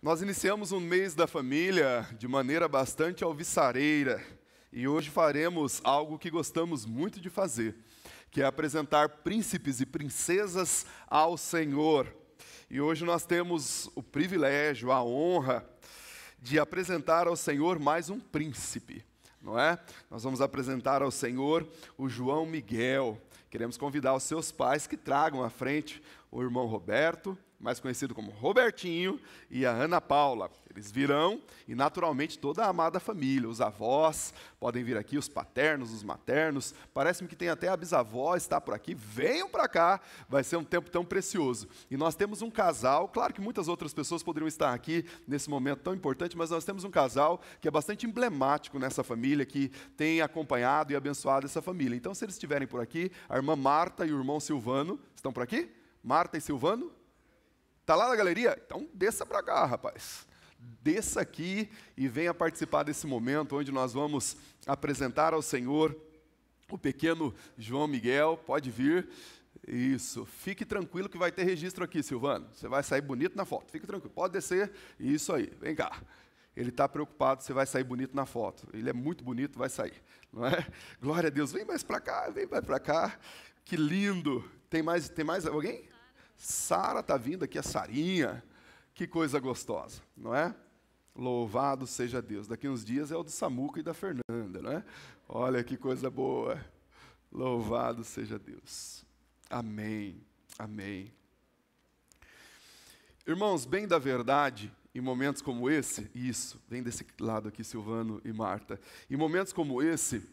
Nós iniciamos um mês da família de maneira bastante alvissareira e hoje faremos algo que gostamos muito de fazer, que é apresentar príncipes e princesas ao Senhor. E hoje nós temos o privilégio, a honra de apresentar ao Senhor mais um príncipe, não é? Nós vamos apresentar ao Senhor o João Miguel. Queremos convidar os seus pais que tragam à frente o irmão Roberto mais conhecido como Robertinho, e a Ana Paula. Eles virão e, naturalmente, toda a amada família, os avós podem vir aqui, os paternos, os maternos. Parece-me que tem até a bisavó está por aqui. Venham para cá, vai ser um tempo tão precioso. E nós temos um casal, claro que muitas outras pessoas poderiam estar aqui nesse momento tão importante, mas nós temos um casal que é bastante emblemático nessa família, que tem acompanhado e abençoado essa família. Então, se eles estiverem por aqui, a irmã Marta e o irmão Silvano, estão por aqui? Marta e Silvano? Tá lá na galeria? Então desça para cá, rapaz. Desça aqui e venha participar desse momento onde nós vamos apresentar ao Senhor o pequeno João Miguel. Pode vir. Isso, fique tranquilo que vai ter registro aqui, Silvano. Você vai sair bonito na foto. Fique tranquilo, pode descer. Isso aí, vem cá. Ele está preocupado, você vai sair bonito na foto. Ele é muito bonito, vai sair. Não é? Glória a Deus, vem mais para cá, vem mais para cá. Que lindo. Tem mais, tem mais alguém? Sara está vindo aqui, a Sarinha. Que coisa gostosa, não é? Louvado seja Deus. Daqui uns dias é o do Samuca e da Fernanda, não é? Olha que coisa boa. Louvado seja Deus. Amém. Amém. Irmãos, bem da verdade, em momentos como esse, isso, vem desse lado aqui, Silvano e Marta. Em momentos como esse,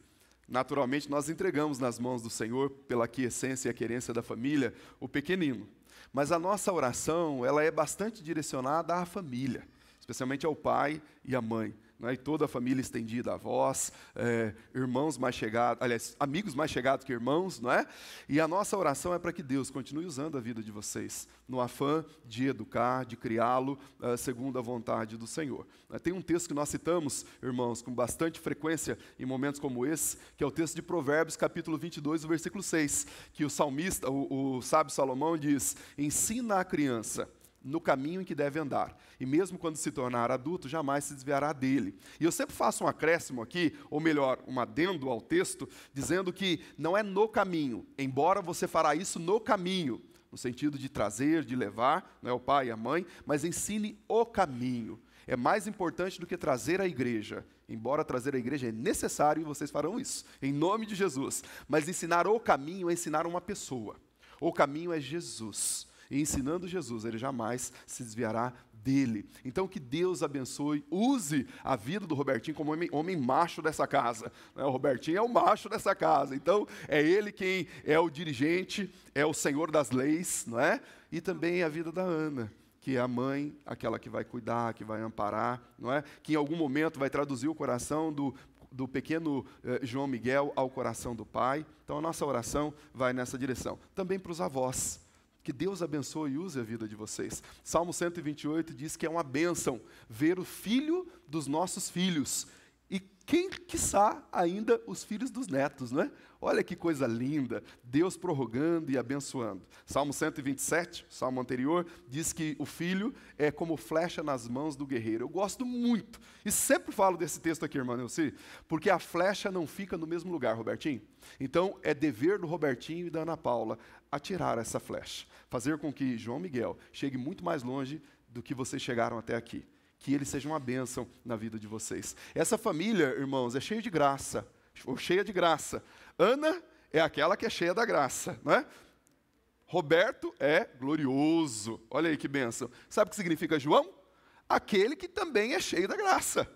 Naturalmente, nós entregamos nas mãos do Senhor, pela quiescência e a querência da família, o pequenino. Mas a nossa oração, ela é bastante direcionada à família, especialmente ao pai e à mãe né, e toda a família estendida, avós, é, irmãos mais chegados, aliás, amigos mais chegados que irmãos, não é? E a nossa oração é para que Deus continue usando a vida de vocês, no afã de educar, de criá-lo uh, segundo a vontade do Senhor. Uh, tem um texto que nós citamos, irmãos, com bastante frequência em momentos como esse, que é o texto de Provérbios, capítulo 22, versículo 6, que o salmista, o, o sábio Salomão diz: Ensina a criança no caminho em que deve andar, e mesmo quando se tornar adulto, jamais se desviará dele. E eu sempre faço um acréscimo aqui, ou melhor, um adendo ao texto, dizendo que não é no caminho, embora você fará isso no caminho, no sentido de trazer, de levar, não é o pai e a mãe, mas ensine o caminho. É mais importante do que trazer a igreja. Embora trazer a igreja é necessário e vocês farão isso, em nome de Jesus. Mas ensinar o caminho é ensinar uma pessoa. O caminho é Jesus e ensinando Jesus, ele jamais se desviará dele. Então que Deus abençoe, use a vida do Robertinho como homem, homem macho dessa casa. Né? O Robertinho é o macho dessa casa. Então é ele quem é o dirigente, é o senhor das leis, não é? E também a vida da Ana que é a mãe, aquela que vai cuidar, que vai amparar, não é? Que em algum momento vai traduzir o coração do, do pequeno eh, João Miguel ao coração do pai. Então a nossa oração vai nessa direção. Também para os avós, que Deus abençoe e use a vida de vocês. Salmo 128 diz que é uma bênção ver o filho dos nossos filhos. E quem quiçá ainda os filhos dos netos, não é? Olha que coisa linda, Deus prorrogando e abençoando. Salmo 127, salmo anterior, diz que o filho é como flecha nas mãos do guerreiro. Eu gosto muito e sempre falo desse texto aqui, irmão Nelci, porque a flecha não fica no mesmo lugar, Robertinho. Então é dever do Robertinho e da Ana Paula atirar essa flecha, fazer com que João Miguel chegue muito mais longe do que vocês chegaram até aqui. Que ele seja uma bênção na vida de vocês. Essa família, irmãos, é cheia de graça, ou cheia de graça. Ana é aquela que é cheia da graça, não é? Roberto é glorioso. Olha aí que bênção. Sabe o que significa João? Aquele que também é cheio da graça,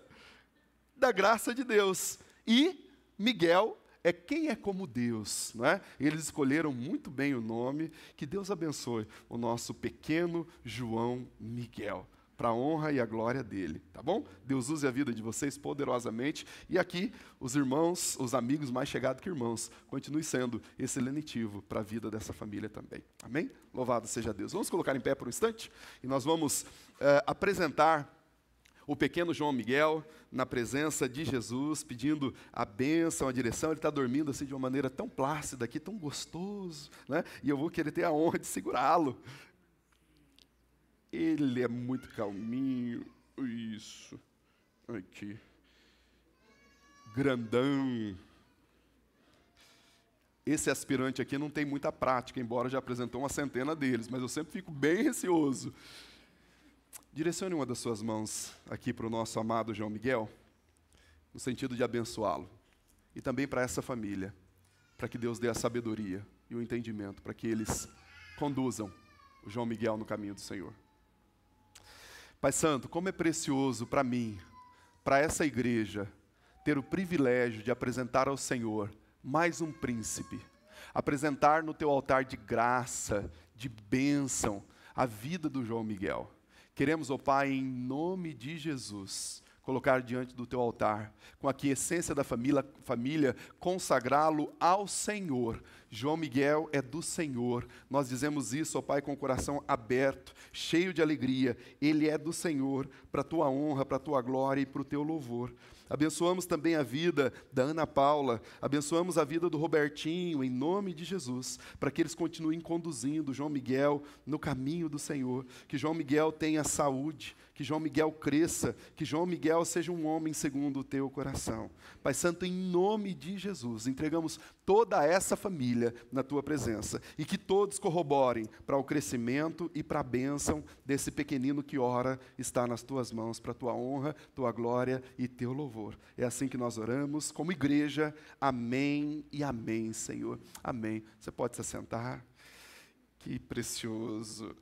da graça de Deus. E Miguel é quem é como Deus, não é? Eles escolheram muito bem o nome. Que Deus abençoe o nosso pequeno João Miguel, para a honra e a glória dele, tá bom? Deus use a vida de vocês poderosamente. E aqui, os irmãos, os amigos mais chegados que irmãos, continue sendo esse lenitivo para a vida dessa família também. Amém? Louvado seja Deus. Vamos colocar em pé por um instante e nós vamos uh, apresentar o pequeno João Miguel, na presença de Jesus, pedindo a bênção, a direção, ele está dormindo assim de uma maneira tão plácida aqui, tão gostoso, né? e eu vou querer ter a honra de segurá-lo. Ele é muito calminho, isso, aqui, grandão. Esse aspirante aqui não tem muita prática, embora já apresentou uma centena deles, mas eu sempre fico bem receoso Direcione uma das suas mãos aqui para o nosso amado João Miguel, no sentido de abençoá-lo. E também para essa família, para que Deus dê a sabedoria e o entendimento, para que eles conduzam o João Miguel no caminho do Senhor. Pai Santo, como é precioso para mim, para essa igreja, ter o privilégio de apresentar ao Senhor mais um príncipe, apresentar no teu altar de graça, de bênção, a vida do João Miguel. Queremos, ó oh Pai, em nome de Jesus, colocar diante do teu altar, com a quiescência da família, família consagrá-lo ao Senhor. João Miguel é do Senhor. Nós dizemos isso, ó Pai, com o coração aberto, cheio de alegria. Ele é do Senhor, para a tua honra, para a tua glória e para o teu louvor. Abençoamos também a vida da Ana Paula, abençoamos a vida do Robertinho, em nome de Jesus, para que eles continuem conduzindo João Miguel no caminho do Senhor, que João Miguel tenha saúde, que João Miguel cresça, que João Miguel seja um homem segundo o teu coração. Pai Santo, em nome de Jesus, entregamos toda essa família na tua presença e que todos corroborem para o crescimento e para a bênção desse pequenino que ora está nas tuas mãos, para a tua honra, tua glória e teu louvor. É assim que nós oramos como igreja. Amém e amém, Senhor. Amém. Você pode se assentar. Que precioso.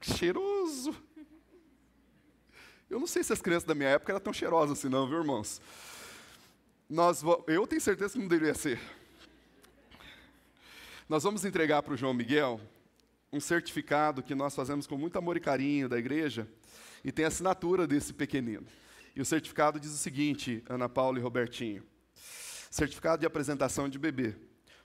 Cheiroso. Eu não sei se as crianças da minha época eram tão cheirosas assim, não, viu, irmãos? Nós, eu tenho certeza que não deveria ser. Nós vamos entregar para o João Miguel um certificado que nós fazemos com muito amor e carinho da igreja e tem a assinatura desse pequenino. E o certificado diz o seguinte, Ana Paula e Robertinho: Certificado de apresentação de bebê.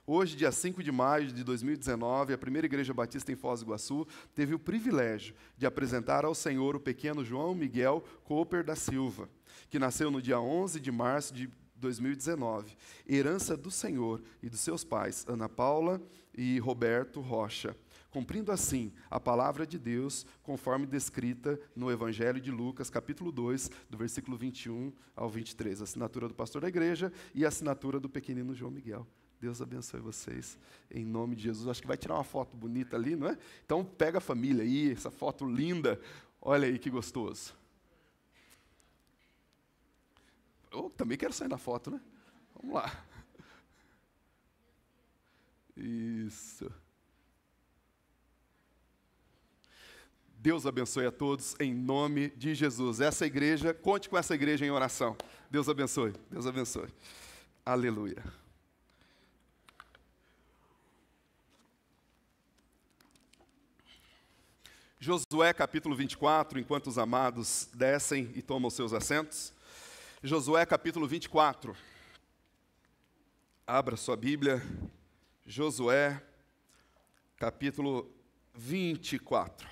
Hoje, dia 5 de maio de 2019, a primeira igreja batista em Foz do Iguaçu teve o privilégio de apresentar ao Senhor o pequeno João Miguel Cooper da Silva, que nasceu no dia 11 de março de 2019. Herança do Senhor e dos seus pais, Ana Paula e Roberto Rocha. Cumprindo assim a palavra de Deus, conforme descrita no Evangelho de Lucas, capítulo 2, do versículo 21 ao 23. Assinatura do pastor da igreja e assinatura do pequenino João Miguel. Deus abençoe vocês, em nome de Jesus. Acho que vai tirar uma foto bonita ali, não é? Então, pega a família aí, essa foto linda. Olha aí que gostoso. também quero sair da foto, né? Vamos lá. Isso. Deus abençoe a todos em nome de Jesus. Essa igreja, conte com essa igreja em oração. Deus abençoe. Deus abençoe. Aleluia. Josué capítulo 24, enquanto os amados descem e tomam seus assentos. Josué capítulo 24. Abra sua Bíblia, Josué capítulo 24.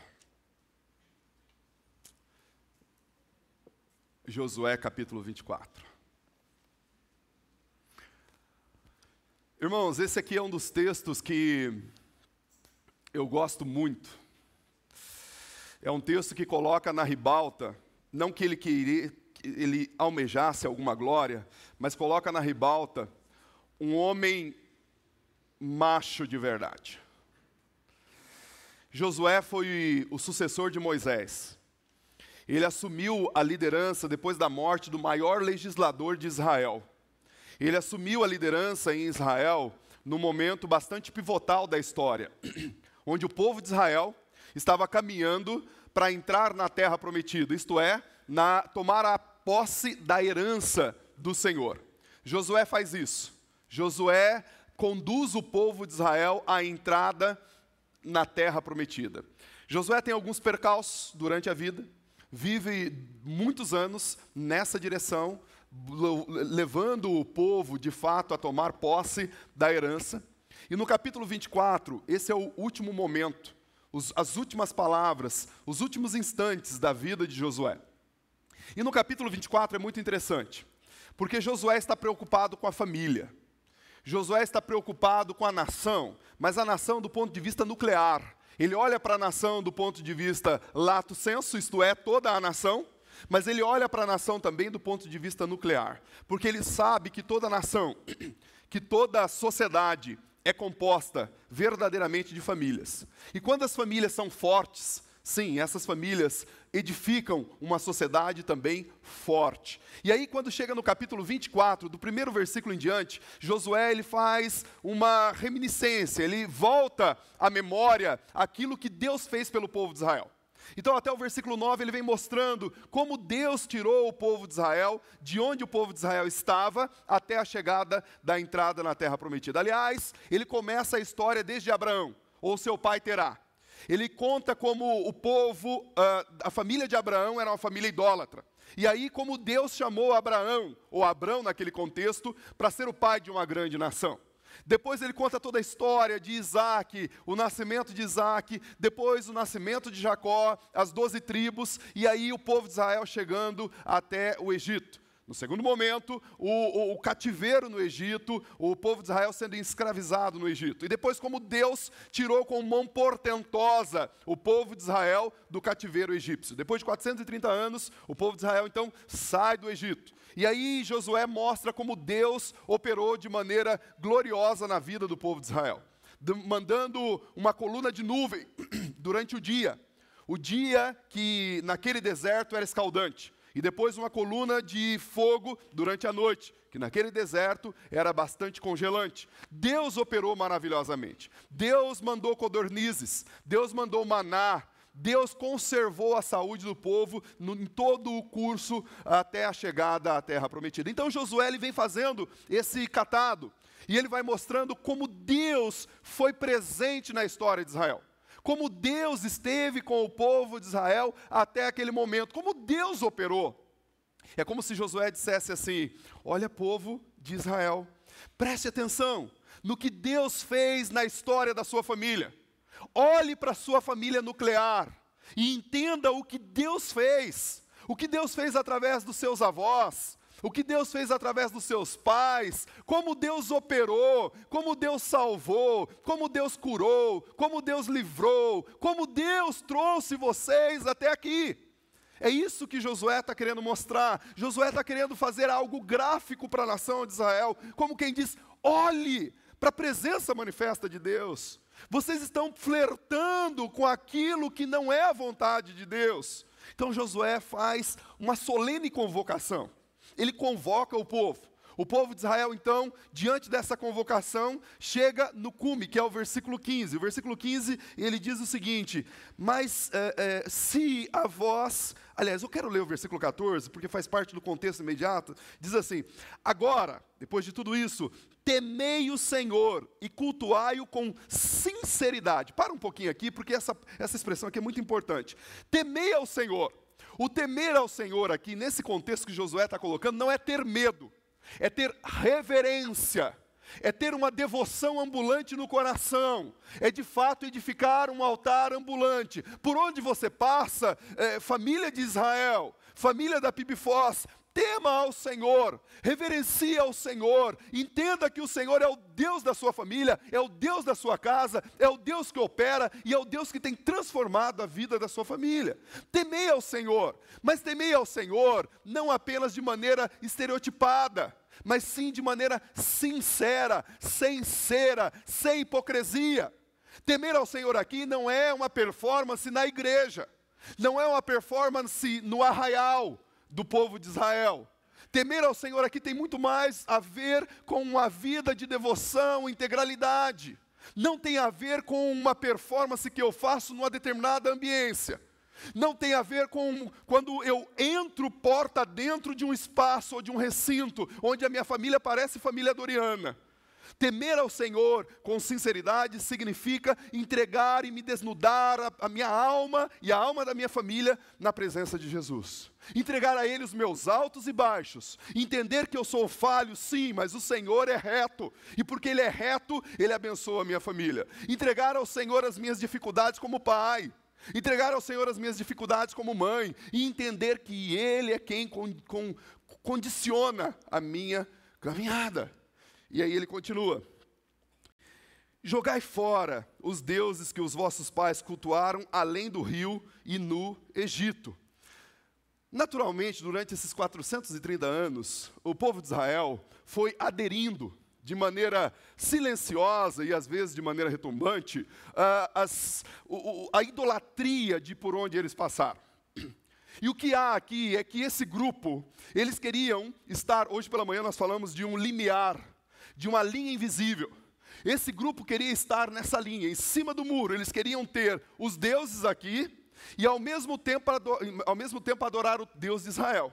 Josué capítulo 24. Irmãos, esse aqui é um dos textos que eu gosto muito. É um texto que coloca na ribalta, não que ele queria, ele almejasse alguma glória, mas coloca na ribalta um homem macho de verdade. Josué foi o sucessor de Moisés. Ele assumiu a liderança depois da morte do maior legislador de Israel. Ele assumiu a liderança em Israel num momento bastante pivotal da história, onde o povo de Israel estava caminhando para entrar na terra prometida, isto é, na tomar a posse da herança do Senhor. Josué faz isso. Josué conduz o povo de Israel à entrada na terra prometida. Josué tem alguns percalços durante a vida, vive muitos anos nessa direção, levando o povo de fato a tomar posse da herança. E no capítulo 24, esse é o último momento, os, as últimas palavras, os últimos instantes da vida de Josué. E no capítulo 24 é muito interessante, porque Josué está preocupado com a família. Josué está preocupado com a nação, mas a nação do ponto de vista nuclear. Ele olha para a nação do ponto de vista lato senso, isto é, toda a nação, mas ele olha para a nação também do ponto de vista nuclear, porque ele sabe que toda nação, que toda sociedade é composta verdadeiramente de famílias. E quando as famílias são fortes, Sim, essas famílias edificam uma sociedade também forte. E aí, quando chega no capítulo 24, do primeiro versículo em diante, Josué ele faz uma reminiscência, ele volta à memória aquilo que Deus fez pelo povo de Israel. Então, até o versículo 9, ele vem mostrando como Deus tirou o povo de Israel, de onde o povo de Israel estava, até a chegada da entrada na terra prometida. Aliás, ele começa a história desde Abraão, ou seu pai Terá. Ele conta como o povo, ah, a família de Abraão era uma família idólatra. E aí, como Deus chamou Abraão, ou Abrão naquele contexto, para ser o pai de uma grande nação. Depois ele conta toda a história de Isaac, o nascimento de Isaac, depois o nascimento de Jacó, as doze tribos, e aí o povo de Israel chegando até o Egito. No segundo momento, o, o, o, cativeiro no Egito, o povo de Israel sendo escravizado no Egito. E depois, como Deus tirou com mão portentosa o povo de Israel do cativeiro egípcio. Depois de 430 anos, o povo de Israel então sai do Egito. E aí Josué mostra como Deus operou de maneira gloriosa na vida do povo de Israel, mandando uma coluna de nuvem durante o dia. O dia que naquele deserto era escaldante e depois uma coluna de fogo durante a noite, que naquele deserto era bastante congelante. Deus operou maravilhosamente. Deus mandou codornizes, Deus mandou maná, Deus conservou a saúde do povo no, em todo o curso até a chegada à terra prometida. Então Josué ele vem fazendo esse catado e ele vai mostrando como Deus foi presente na história de Israel como Deus esteve com o povo de Israel até aquele momento, como Deus operou. É como se Josué dissesse assim: Olha, povo de Israel, preste atenção no que Deus fez na história da sua família. Olhe para a sua família nuclear e entenda o que Deus fez. O que Deus fez através dos seus avós, o que Deus fez através dos seus pais, como Deus operou, como Deus salvou, como Deus curou, como Deus livrou, como Deus trouxe vocês até aqui. É isso que Josué está querendo mostrar. Josué está querendo fazer algo gráfico para a nação de Israel, como quem diz: olhe para a presença manifesta de Deus. Vocês estão flertando com aquilo que não é a vontade de Deus. Então Josué faz uma solene convocação ele convoca o povo. O povo de Israel, então, diante dessa convocação, chega no cume, que é o versículo 15. O versículo 15, ele diz o seguinte: Mas é, é, se a vós, Aliás, eu quero ler o versículo 14, porque faz parte do contexto imediato. Diz assim: Agora, depois de tudo isso, temei o Senhor e cultuai-o com sinceridade. Para um pouquinho aqui, porque essa, essa expressão aqui é muito importante. Temei ao Senhor o temer ao Senhor aqui, nesse contexto que Josué está colocando, não é ter medo, é ter reverência, é ter uma devoção ambulante no coração, é de fato edificar um altar ambulante. Por onde você passa, é, família de Israel, família da Pibifós, tema ao Senhor, reverencie ao Senhor, entenda que o Senhor é o Deus da sua família, é o Deus da sua casa, é o Deus que opera e é o Deus que tem transformado a vida da sua família. Temei ao Senhor, mas temei ao Senhor não apenas de maneira estereotipada, mas sim de maneira sincera, sincera, sem hipocrisia. Temer ao Senhor aqui não é uma performance na igreja, não é uma performance no arraial, do povo de Israel. Temer ao Senhor aqui tem muito mais a ver com uma vida de devoção, integralidade. Não tem a ver com uma performance que eu faço numa determinada ambiência. Não tem a ver com quando eu entro porta dentro de um espaço ou de um recinto onde a minha família parece família doriana. Temer ao Senhor com sinceridade significa entregar e me desnudar a, a minha alma e a alma da minha família na presença de Jesus. Entregar a Ele os meus altos e baixos. Entender que eu sou falho, sim, mas o Senhor é reto. E porque Ele é reto, Ele abençoa a minha família. Entregar ao Senhor as minhas dificuldades como pai. Entregar ao Senhor as minhas dificuldades como mãe. E entender que Ele é quem con con condiciona a minha caminhada. E aí ele continua: Jogai fora os deuses que os vossos pais cultuaram além do rio e no Egito. Naturalmente, durante esses 430 anos, o povo de Israel foi aderindo de maneira silenciosa e às vezes de maneira retumbante a, as, a idolatria de por onde eles passaram. E o que há aqui é que esse grupo, eles queriam estar, hoje pela manhã nós falamos de um limiar de uma linha invisível. Esse grupo queria estar nessa linha, em cima do muro. Eles queriam ter os deuses aqui e ao mesmo tempo, ao mesmo tempo adorar o Deus de Israel.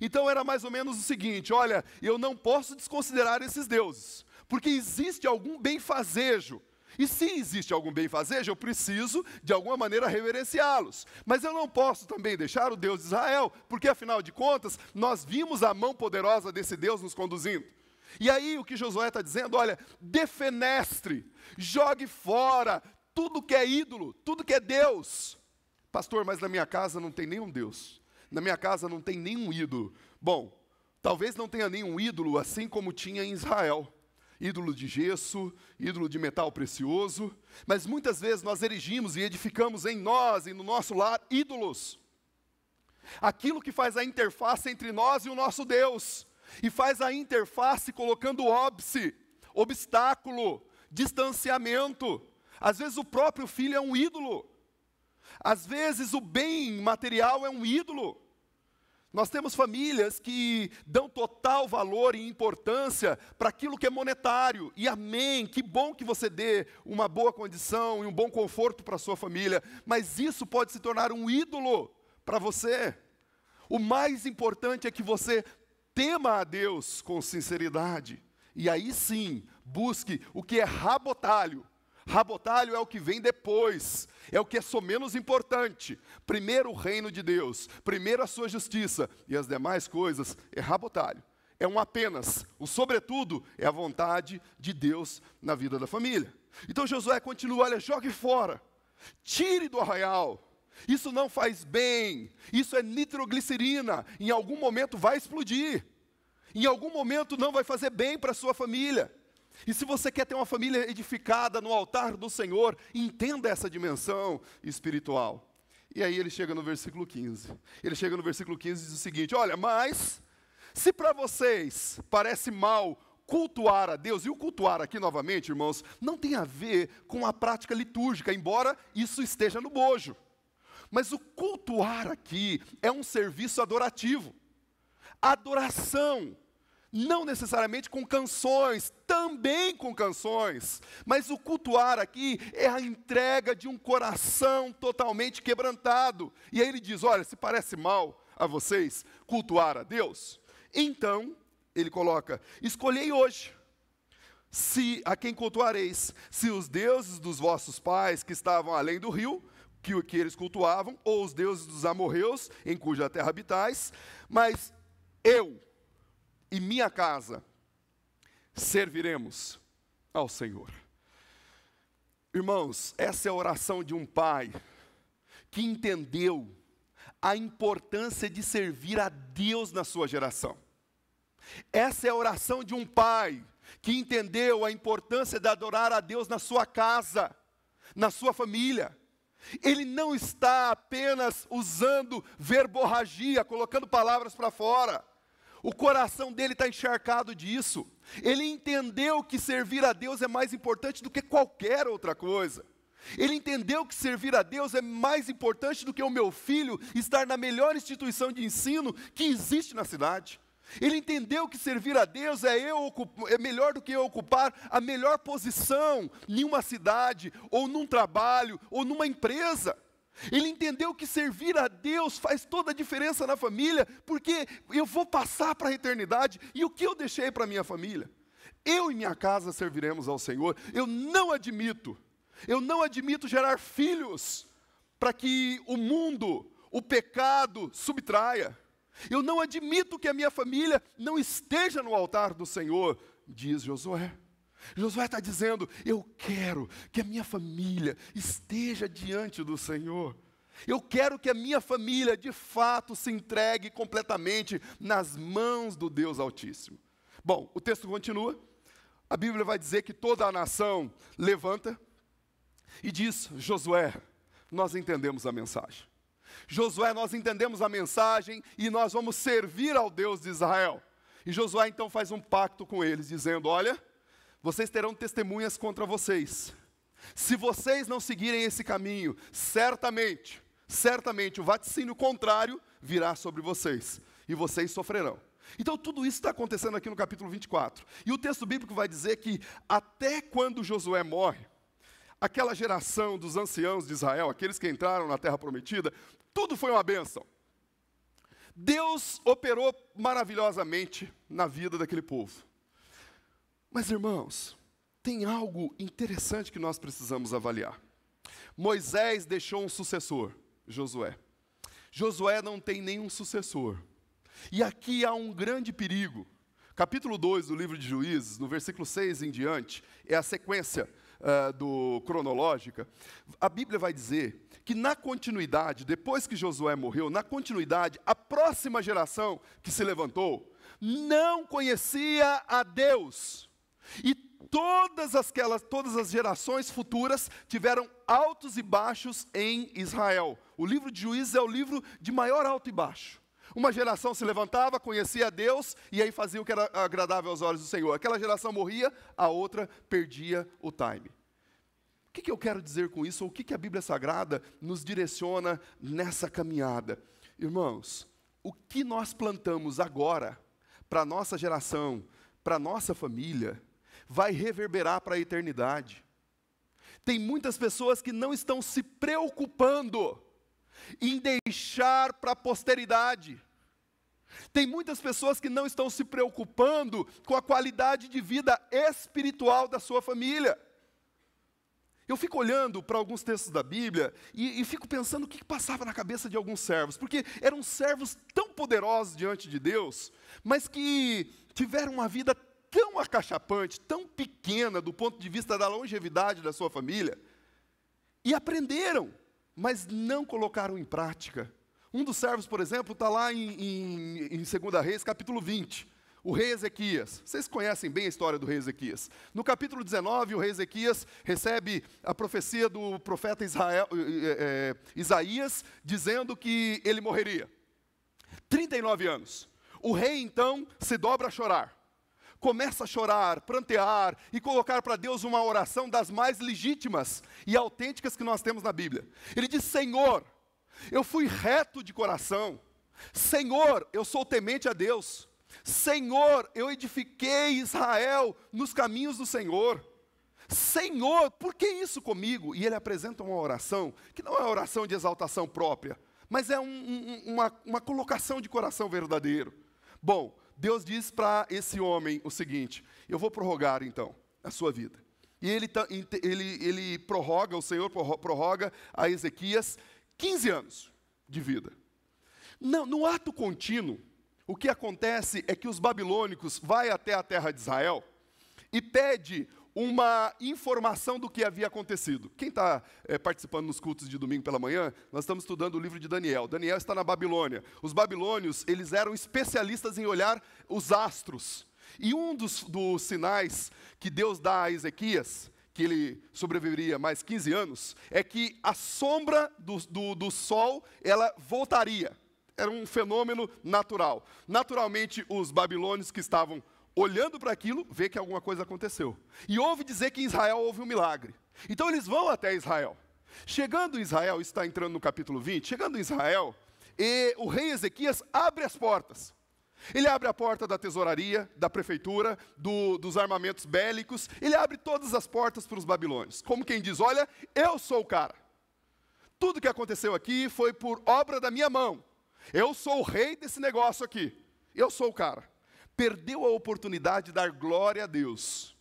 Então era mais ou menos o seguinte: olha, eu não posso desconsiderar esses deuses, porque existe algum benfazejo. E se existe algum benfazejo, eu preciso de alguma maneira reverenciá-los. Mas eu não posso também deixar o Deus de Israel, porque afinal de contas, nós vimos a mão poderosa desse Deus nos conduzindo. E aí o que Josué está dizendo, olha, defenestre, jogue fora tudo que é ídolo, tudo que é Deus. Pastor, mas na minha casa não tem nenhum Deus. Na minha casa não tem nenhum ídolo. Bom, talvez não tenha nenhum ídolo assim como tinha em Israel. Ídolo de gesso, ídolo de metal precioso, mas muitas vezes nós erigimos e edificamos em nós e no nosso lar ídolos. Aquilo que faz a interface entre nós e o nosso Deus e faz a interface colocando óbice, obstáculo, distanciamento. Às vezes o próprio filho é um ídolo. Às vezes o bem material é um ídolo. Nós temos famílias que dão total valor e importância para aquilo que é monetário. E amém, que bom que você dê uma boa condição e um bom conforto para a sua família, mas isso pode se tornar um ídolo para você. O mais importante é que você tema a Deus com sinceridade. E aí sim, busque o que é rabotalho. Rabotalho é o que vem depois, é o que é só menos importante. Primeiro o reino de Deus, primeiro a sua justiça e as demais coisas é rabotalho. É um apenas, o sobretudo é a vontade de Deus na vida da família. Então Josué continua, olha, jogue fora, tire do arraial, isso não faz bem. Isso é nitroglicerina. Em algum momento vai explodir. Em algum momento não vai fazer bem para a sua família. E se você quer ter uma família edificada no altar do Senhor, entenda essa dimensão espiritual. E aí ele chega no versículo 15. Ele chega no versículo 15 e diz o seguinte: Olha, mas se para vocês parece mal cultuar a Deus, e o cultuar aqui novamente, irmãos, não tem a ver com a prática litúrgica, embora isso esteja no bojo. Mas o cultuar aqui é um serviço adorativo. Adoração, não necessariamente com canções, também com canções, mas o cultuar aqui é a entrega de um coração totalmente quebrantado. E aí ele diz: olha, se parece mal a vocês cultuar a Deus, então, ele coloca: escolhei hoje. Se a quem cultuareis, se os deuses dos vossos pais que estavam além do rio, que, que eles cultuavam, ou os deuses dos amorreus, em cuja terra habitais, mas eu e minha casa serviremos ao Senhor. Irmãos, essa é a oração de um pai que entendeu a importância de servir a Deus na sua geração. Essa é a oração de um pai que entendeu a importância de adorar a Deus na sua casa, na sua família. Ele não está apenas usando verborragia, colocando palavras para fora. O coração dele está encharcado disso. Ele entendeu que servir a Deus é mais importante do que qualquer outra coisa. Ele entendeu que servir a Deus é mais importante do que o meu filho estar na melhor instituição de ensino que existe na cidade. Ele entendeu que servir a Deus é, eu, é melhor do que eu ocupar a melhor posição em uma cidade, ou num trabalho, ou numa empresa. Ele entendeu que servir a Deus faz toda a diferença na família, porque eu vou passar para a eternidade e o que eu deixei para minha família? Eu e minha casa serviremos ao Senhor. Eu não admito, eu não admito gerar filhos para que o mundo, o pecado subtraia. Eu não admito que a minha família não esteja no altar do Senhor, diz Josué. Josué está dizendo: Eu quero que a minha família esteja diante do Senhor. Eu quero que a minha família de fato se entregue completamente nas mãos do Deus Altíssimo. Bom, o texto continua. A Bíblia vai dizer que toda a nação levanta e diz: Josué, nós entendemos a mensagem. Josué, nós entendemos a mensagem e nós vamos servir ao Deus de Israel. E Josué então faz um pacto com eles, dizendo: Olha, vocês terão testemunhas contra vocês. Se vocês não seguirem esse caminho, certamente, certamente o vaticínio contrário virá sobre vocês e vocês sofrerão. Então, tudo isso está acontecendo aqui no capítulo 24. E o texto bíblico vai dizer que até quando Josué morre, aquela geração dos anciãos de Israel, aqueles que entraram na terra prometida, tudo foi uma bênção. Deus operou maravilhosamente na vida daquele povo. Mas, irmãos, tem algo interessante que nós precisamos avaliar. Moisés deixou um sucessor, Josué. Josué não tem nenhum sucessor. E aqui há um grande perigo. Capítulo 2 do livro de Juízes, no versículo 6 em diante, é a sequência uh, do cronológica. A Bíblia vai dizer que na continuidade, depois que Josué morreu, na continuidade, a próxima geração que se levantou não conhecia a Deus. E todas aquelas, todas as gerações futuras tiveram altos e baixos em Israel. O livro de Juízes é o livro de maior alto e baixo. Uma geração se levantava, conhecia a Deus e aí fazia o que era agradável aos olhos do Senhor. Aquela geração morria, a outra perdia o time. O que, que eu quero dizer com isso? O que, que a Bíblia Sagrada nos direciona nessa caminhada? Irmãos, o que nós plantamos agora, para a nossa geração, para a nossa família, vai reverberar para a eternidade. Tem muitas pessoas que não estão se preocupando em deixar para a posteridade. Tem muitas pessoas que não estão se preocupando com a qualidade de vida espiritual da sua família. Eu fico olhando para alguns textos da Bíblia e, e fico pensando o que, que passava na cabeça de alguns servos, porque eram servos tão poderosos diante de Deus, mas que tiveram uma vida tão acachapante, tão pequena do ponto de vista da longevidade da sua família, e aprenderam, mas não colocaram em prática. Um dos servos, por exemplo, está lá em, em, em 2 Reis, capítulo 20 o rei Ezequias. Vocês conhecem bem a história do rei Ezequias. No capítulo 19, o rei Ezequias recebe a profecia do profeta Israel, é, é, Isaías, dizendo que ele morreria. 39 anos. O rei então se dobra a chorar. Começa a chorar, prantear e colocar para Deus uma oração das mais legítimas e autênticas que nós temos na Bíblia. Ele diz: Senhor, eu fui reto de coração. Senhor, eu sou temente a Deus. Senhor, eu edifiquei Israel nos caminhos do Senhor. Senhor, por que isso comigo? E ele apresenta uma oração, que não é uma oração de exaltação própria, mas é um, um, uma, uma colocação de coração verdadeiro. Bom, Deus diz para esse homem o seguinte: Eu vou prorrogar então a sua vida. E ele, ele, ele prorroga, o Senhor prorroga a Ezequias 15 anos de vida. Não, no ato contínuo, o que acontece é que os babilônicos vai até a terra de Israel e pede uma informação do que havia acontecido. Quem está é, eh, participando nos cultos de domingo pela manhã, nós estamos estudando o livro de Daniel. Daniel está na Babilônia. Os babilônios, eles eram especialistas em olhar os astros. E um dos, dos sinais que Deus dá a Ezequias, que ele sobreviveria mais 15 anos, é que a sombra do, do, do sol, ela voltaria era um fenômeno natural. Naturalmente, os babilônios que estavam olhando para aquilo, vê que alguma coisa aconteceu. E ouve dizer que em Israel houve um milagre. Então eles vão até Israel. Chegando em Israel, está entrando no capítulo 20, chegando em Israel, e o rei Ezequias abre as portas. Ele abre a porta da tesouraria, da prefeitura, do, dos armamentos bélicos, ele abre todas as portas para os babilônios. Como quem diz: Olha, eu sou o cara. Tudo que aconteceu aqui foi por obra da minha mão. Eu sou o rei desse negócio aqui. Eu sou o cara. Perdeu a oportunidade de dar glória a Deus.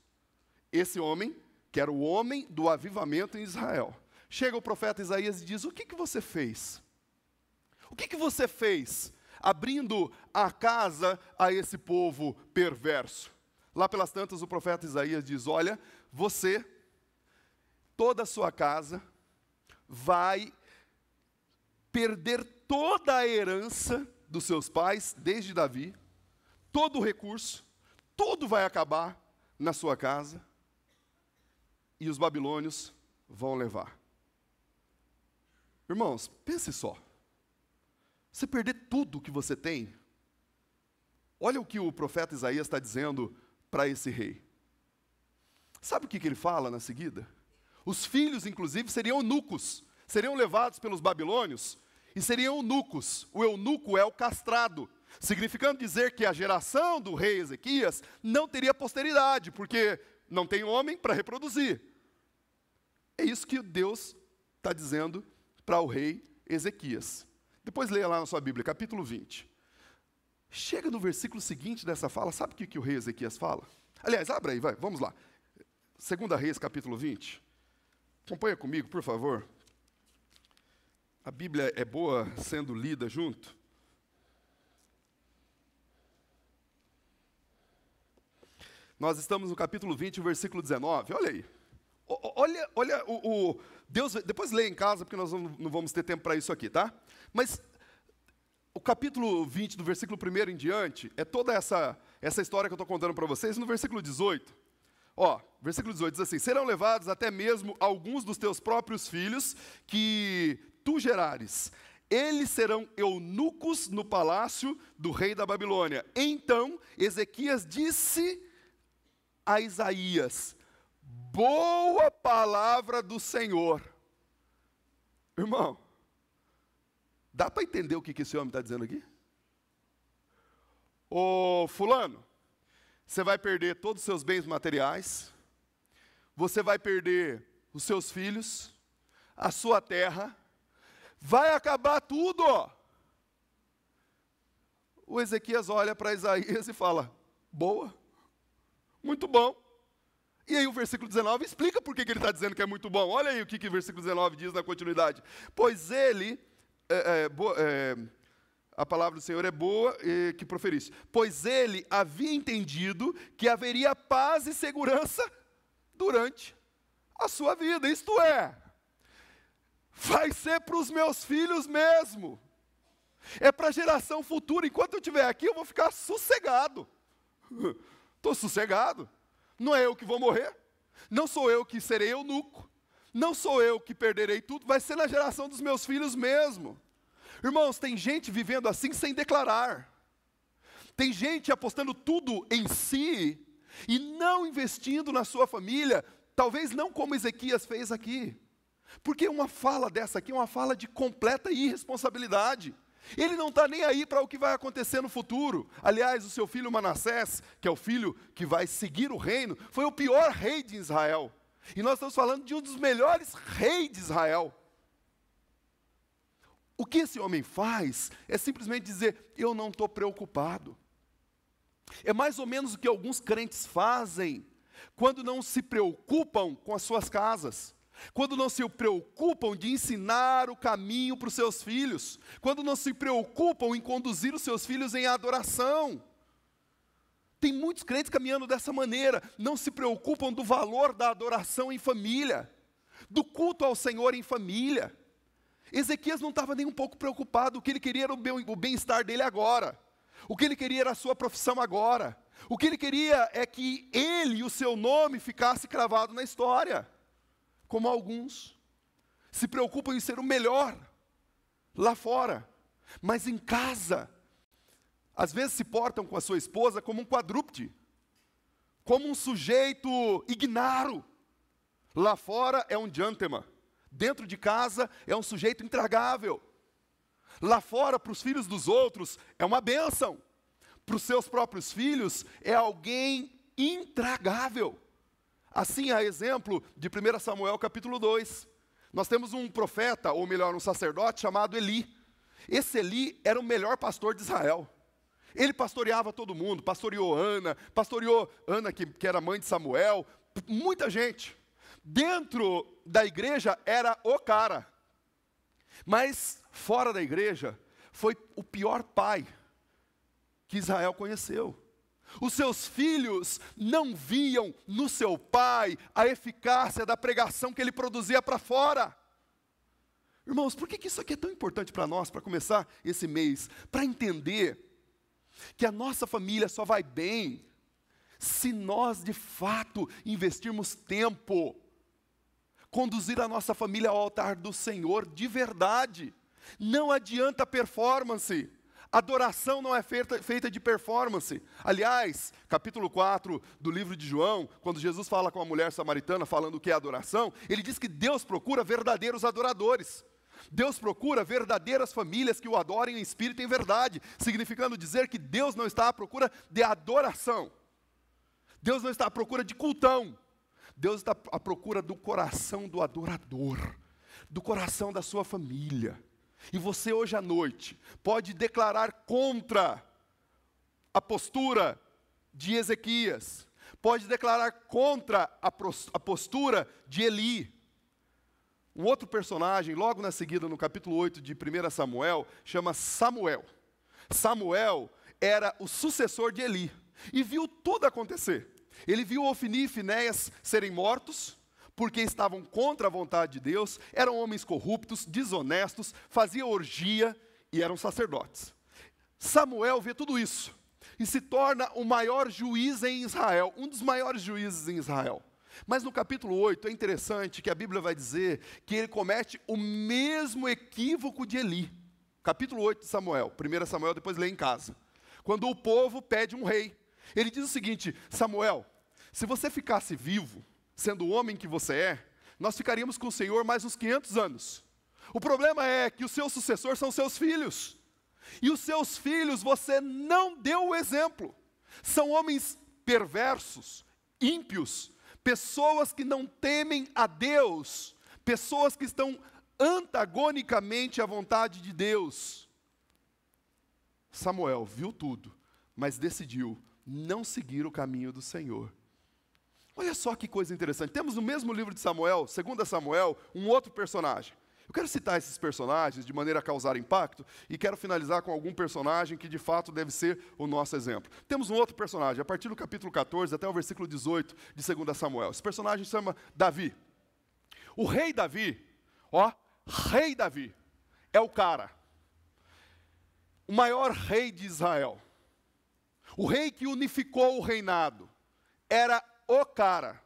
Esse homem, que era o homem do avivamento em Israel. Chega o profeta Isaías e diz: O que, que você fez? O que, que você fez abrindo a casa a esse povo perverso? Lá pelas tantas, o profeta Isaías diz: Olha, você, toda a sua casa, vai perder toda a herança dos seus pais, desde Davi, todo o recurso, tudo vai acabar na sua casa e os babilônios vão levar. Irmãos, pense só. Você perder tudo que você tem, olha o que o profeta Isaías está dizendo para esse rei. Sabe o que, que ele fala na seguida? Os filhos, inclusive, seriam eunucos seriam levados pelos babilônios e seriam eunucos. O eunuco é o castrado, significando dizer que a geração do rei Ezequias não teria posteridade, porque não tem homem para reproduzir. É isso que Deus está dizendo para o rei Ezequias. Depois leia lá na sua Bíblia, capítulo 20. Chega no versículo seguinte dessa fala, sabe o que, que o rei Ezequias fala? Aliás, abra aí, vai, vamos lá. Segunda Reis, capítulo 20. Acompanha comigo, por favor. A Bíblia é boa sendo lida junto? Nós estamos no capítulo 20, versículo 19. Olha aí. Olha, olha o, o Deus. Depois leia em casa, porque nós não vamos ter tempo para isso aqui, tá? Mas o capítulo 20, do versículo 1 em diante, é toda essa, essa história que eu estou contando para vocês. No versículo 18, ó, versículo 18 diz assim: Serão levados até mesmo alguns dos teus próprios filhos que tu gerares. Eles serão eunucos no palácio do rei da Babilônia. Então Ezequias disse a Isaías: Boa palavra do Senhor. Irmão, dá para entender o que, que esse homem está dizendo aqui? Ô fulano, você vai perder todos os seus bens materiais, você vai perder os seus filhos, a sua terra, Vai acabar tudo. O Ezequias olha para Isaías e fala: Boa, muito bom. E aí o versículo 19 explica por que, ele está dizendo que é muito bom. Olha aí o que, que o versículo 19 diz na continuidade. Pois ele, é, é, é, a palavra do Senhor é boa e que proferisse. Pois ele havia entendido que haveria paz e segurança durante a sua vida. Isto é, vai ser para os meus filhos mesmo. É para a geração futura. Enquanto eu estiver aqui, eu vou ficar sossegado. Estou sossegado. Não é eu que vou morrer. Não sou eu que serei eunuco. Não sou eu que perderei tudo. Vai ser na geração dos meus filhos mesmo. Irmãos, tem gente vivendo assim sem declarar. Tem gente apostando tudo em si e não investindo na sua família, talvez não como Ezequias fez aqui. Porque uma fala dessa aqui é uma fala de completa irresponsabilidade. Ele não está nem aí para o que vai acontecer no futuro. Aliás, o seu filho Manassés, que é o filho que vai seguir o reino, foi o pior rei de Israel. E nós estamos falando de um dos melhores reis de Israel. O que esse homem faz é simplesmente dizer: eu não estou preocupado. É mais ou menos o que alguns crentes fazem quando não se preocupam com as suas casas quando não se preocupam de ensinar o caminho para os seus filhos, quando não se preocupam em conduzir os seus filhos em adoração. Tem muitos crentes caminhando dessa maneira, não se preocupam do valor da adoração em família, do culto ao Senhor em família. Ezequias não estava nem um pouco preocupado, o que ele queria era o bem-estar dele agora, o que ele queria era a sua profissão agora, o que ele queria é que ele e o seu nome ficasse cravado na história como alguns. Se preocupam em ser o melhor lá fora, mas em casa. Às vezes se portam com a sua esposa como um quadrúpede, como um sujeito ignaro. Lá fora é um gentleman, dentro de casa é um sujeito intragável. Lá fora, para os filhos dos outros, é uma bênção. Para os seus próprios filhos, é alguém intragável. Assim, a exemplo de 1 Samuel capítulo 2, nós temos um profeta, ou melhor, um sacerdote chamado Eli. Esse Eli era o melhor pastor de Israel. Ele pastoreava todo mundo, pastoreou Ana, pastoreou Ana, que, que era mãe de Samuel, muita gente. Dentro da igreja era o cara, mas fora da igreja foi o pior pai que Israel conheceu. Os seus filhos não viam no seu pai a eficácia da pregação que ele produzia para fora. Irmãos, por que, que isso aqui é tão importante para nós, para começar esse mês? Para entender que a nossa família só vai bem se nós de fato investirmos tempo, conduzir a nossa família ao altar do Senhor de verdade. Não adianta performance. Adoração não é feita, feita, de performance. Aliás, capítulo 4 do livro de João, quando Jesus fala com a mulher samaritana falando o que é adoração, ele diz que Deus procura verdadeiros adoradores. Deus procura verdadeiras famílias que o adorem em espírito e em verdade, significando dizer que Deus não está à procura de adoração. Deus não está à procura de cultão. Deus está à procura do coração do adorador, do coração da sua família. E você hoje à noite pode declarar contra a postura de Ezequias, pode declarar contra a postura de Eli. Um outro personagem, logo na seguida, no capítulo 8 de 1 Samuel, chama Samuel. Samuel era o sucessor de Eli e viu tudo acontecer. Ele viu Ofni e Finéias serem mortos, porque estavam contra a vontade de Deus, eram homens corruptos, desonestos, faziam orgia e eram sacerdotes. Samuel vê tudo isso e se torna o maior juiz em Israel, um dos maiores juízes em Israel. Mas no capítulo 8 é interessante que a Bíblia vai dizer que ele comete o mesmo equívoco de Eli. Capítulo 8 de Samuel, 1 Samuel, depois lê em casa. Quando o povo pede um rei, ele diz o seguinte: Samuel, se você ficasse vivo, sendo o homem que você é, nós ficaríamos com o Senhor mais uns 500 anos. O problema é que o seu sucessor são seus filhos. E os seus filhos você não deu o exemplo. São homens perversos, ímpios, pessoas que não temem a Deus, pessoas que estão antagonicamente à vontade de Deus. Samuel viu tudo, mas decidiu não seguir o caminho do Senhor. Olha só que coisa interessante. Temos no mesmo livro de Samuel, 2 Samuel, um outro personagem. Eu quero citar esses personagens de maneira a causar impacto e quero finalizar com algum personagem que de fato deve ser o nosso exemplo. Temos um outro personagem, a partir do capítulo 14 até o versículo 18 de 2 Samuel. Esse personagem se chama Davi. O rei Davi, ó, rei Davi, é o cara, o maior rei de Israel, o rei que unificou o reinado, era o cara.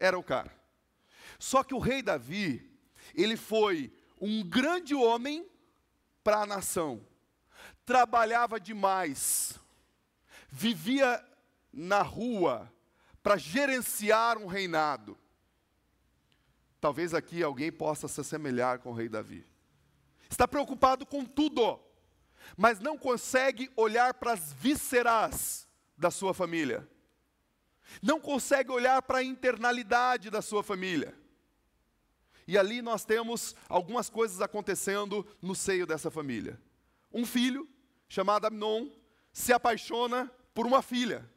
Era o cara. Só que o rei Davi, ele foi um grande homem para a nação. Trabalhava demais. Vivia na rua para gerenciar um reinado. Talvez aqui alguém possa se assemelhar com o rei Davi. Está preocupado com tudo, mas não consegue olhar para as vísceras da sua família não consegue olhar para a internalidade da sua família. E ali nós temos algumas coisas acontecendo no seio dessa família. Um filho, chamado Amnon, se apaixona por uma filha.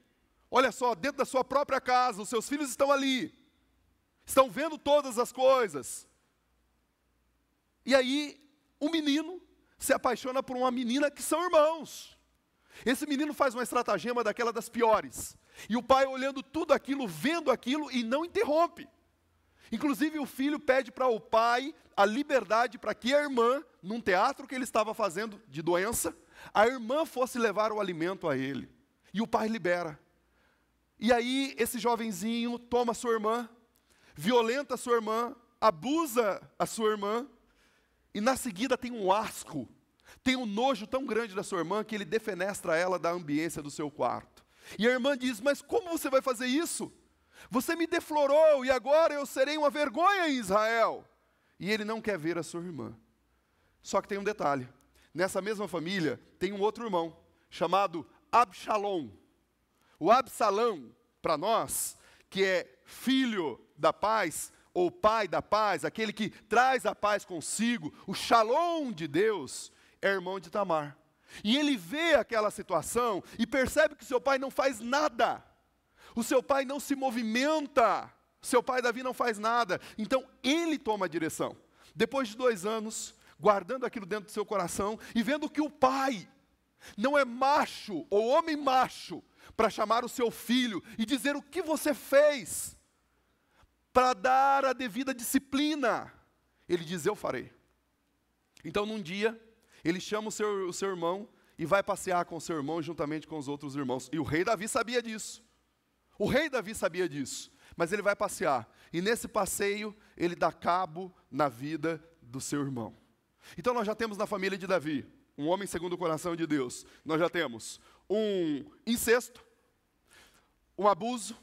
Olha só, dentro da sua própria casa, os seus filhos estão ali, estão vendo todas as coisas. E aí, um menino se apaixona por uma menina que são irmãos. Esse menino faz uma estratagema daquela das piores. E o pai olhando tudo aquilo, vendo aquilo e não interrompe. Inclusive o filho pede para o pai a liberdade para que a irmã, num teatro que ele estava fazendo de doença, a irmã fosse levar o alimento a ele. E o pai libera. E aí esse jovenzinho toma sua irmã, violenta sua irmã, abusa a sua irmã, e na seguida tem um asco tem um nojo tão grande da sua irmã que ele defenestra ela da ambiência do seu quarto. E a irmã diz: Mas como você vai fazer isso? Você me deflorou e agora eu serei uma vergonha em Israel. E ele não quer ver a sua irmã. Só que tem um detalhe: nessa mesma família tem um outro irmão, chamado Absalom. O Absalão, para nós, que é filho da paz, ou pai da paz, aquele que traz a paz consigo, o shalom de Deus, é irmão de Tamar. E ele vê aquela situação e percebe que seu pai não faz nada. O seu pai não se movimenta. Seu pai Davi não faz nada. Então ele toma a direção. Depois de dois anos, guardando aquilo dentro do seu coração e vendo que o pai não é macho ou homem macho para chamar o seu filho e dizer o que você fez para dar a devida disciplina. Ele diz: Eu farei. Então, num dia, ele chama o seu, o seu irmão e vai passear com o seu irmão juntamente com os outros irmãos. E o rei Davi sabia disso. O rei Davi sabia disso. Mas ele vai passear. E nesse passeio, ele dá cabo na vida do seu irmão. Então nós já temos na família de Davi um homem segundo o coração de Deus. Nós já temos um incesto, um abuso,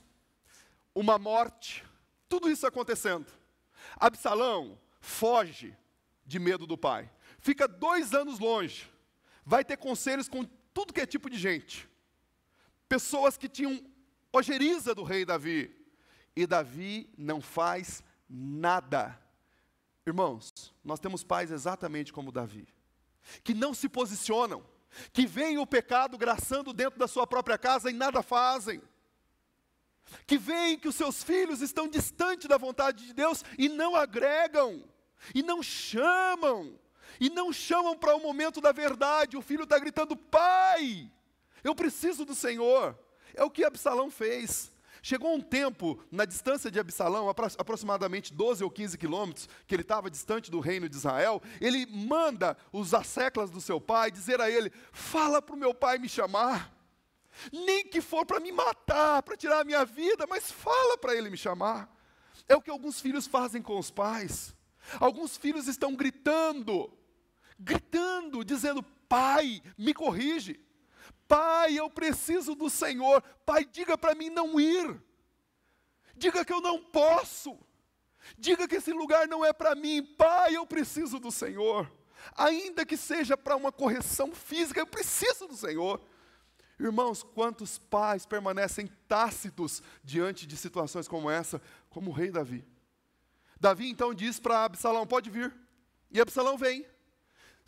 uma morte, tudo isso acontecendo. Absalão foge de medo do pai fica dois anos longe, vai ter conselhos com tudo que é tipo de gente. Pessoas que tinham ojeriza do rei Davi. E Davi não faz nada. Irmãos, nós temos pais exatamente como Davi, que não se posicionam, que veem o pecado graçando dentro da sua própria casa e nada fazem, que veem que os seus filhos estão distantes da vontade de Deus e não agregam, e não chamam, e não chamam para o momento da verdade. O filho está gritando: Pai, eu preciso do Senhor. É o que Absalão fez. Chegou um tempo, na distância de Absalão, aproximadamente 12 ou 15 quilômetros, que ele estava distante do reino de Israel, ele manda os asseclas do seu pai dizer a ele: Fala para o meu pai me chamar. Nem que for para me matar, para tirar a minha vida, mas fala para ele me chamar. É o que alguns filhos fazem com os pais. Alguns filhos estão gritando, gritando, dizendo: Pai, me corrige. Pai, eu preciso do Senhor. Pai, diga para mim não ir. Diga que eu não posso. Diga que esse lugar não é para mim. Pai, eu preciso do Senhor. Ainda que seja para uma correção física, eu preciso do Senhor. Irmãos, quantos pais permanecem tácitos diante de situações como essa, como o rei Davi? Davi então diz para Absalão: pode vir. E Absalão vem.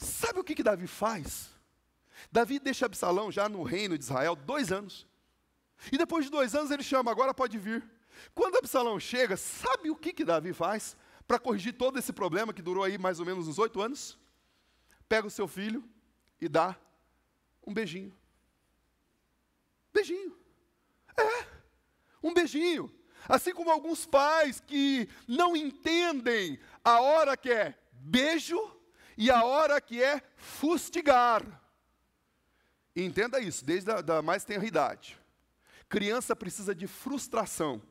Sabe o que, que Davi faz? Davi deixa Absalão já no reino de Israel dois anos. E depois de dois anos ele chama, agora pode vir. Quando Absalão chega, sabe o que, que Davi faz para corrigir todo esse problema que durou aí mais ou menos uns oito anos? Pega o seu filho e dá um beijinho. Beijinho. É, um beijinho. Assim como alguns pais que não entendem a hora que é beijo e a hora que é fustigar. Entenda isso, desde a da mais tenra idade. Criança precisa de frustração.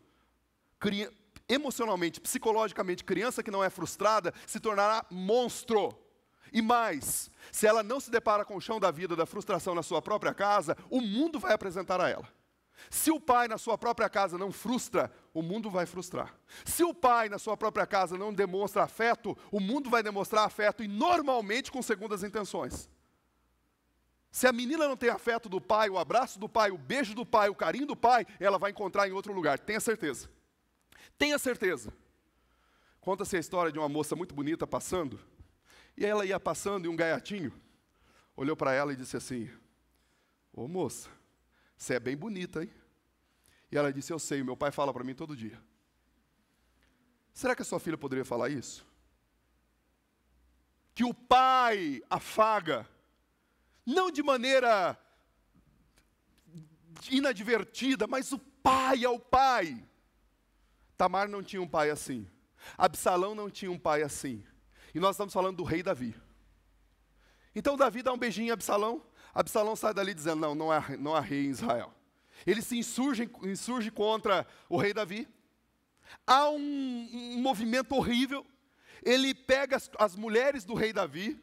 Cri emocionalmente, psicologicamente, criança que não é frustrada se tornará monstro. E mais, se ela não se depara com o chão da vida, da frustração na sua própria casa, o mundo vai apresentar a ela. Se o pai na sua própria casa não frustra, o mundo vai frustrar. Se o pai na sua própria casa não demonstra afeto, o mundo vai demonstrar afeto e normalmente com segundas intenções. Se a menina não tem afeto do pai, o abraço do pai, o beijo do pai, o carinho do pai, ela vai encontrar em outro lugar, tenha certeza. Tenha certeza. Conta-se a história de uma moça muito bonita passando, e ela ia passando e um gaiatinho olhou para ela e disse assim: Ô moça, você é bem bonita, hein? E ela disse: Eu sei, meu pai fala para mim todo dia. Será que a sua filha poderia falar isso? Que o pai afaga, não de maneira inadvertida, mas o pai é o pai. Tamar não tinha um pai assim. Absalão não tinha um pai assim. E nós estamos falando do rei Davi. Então Davi dá um beijinho a Absalão. Absalão sai dali dizendo: não, não há, não há rei em Israel. Ele se insurge, insurge contra o rei Davi. Há um, um movimento horrível. Ele pega as, as, mulheres do rei Davi,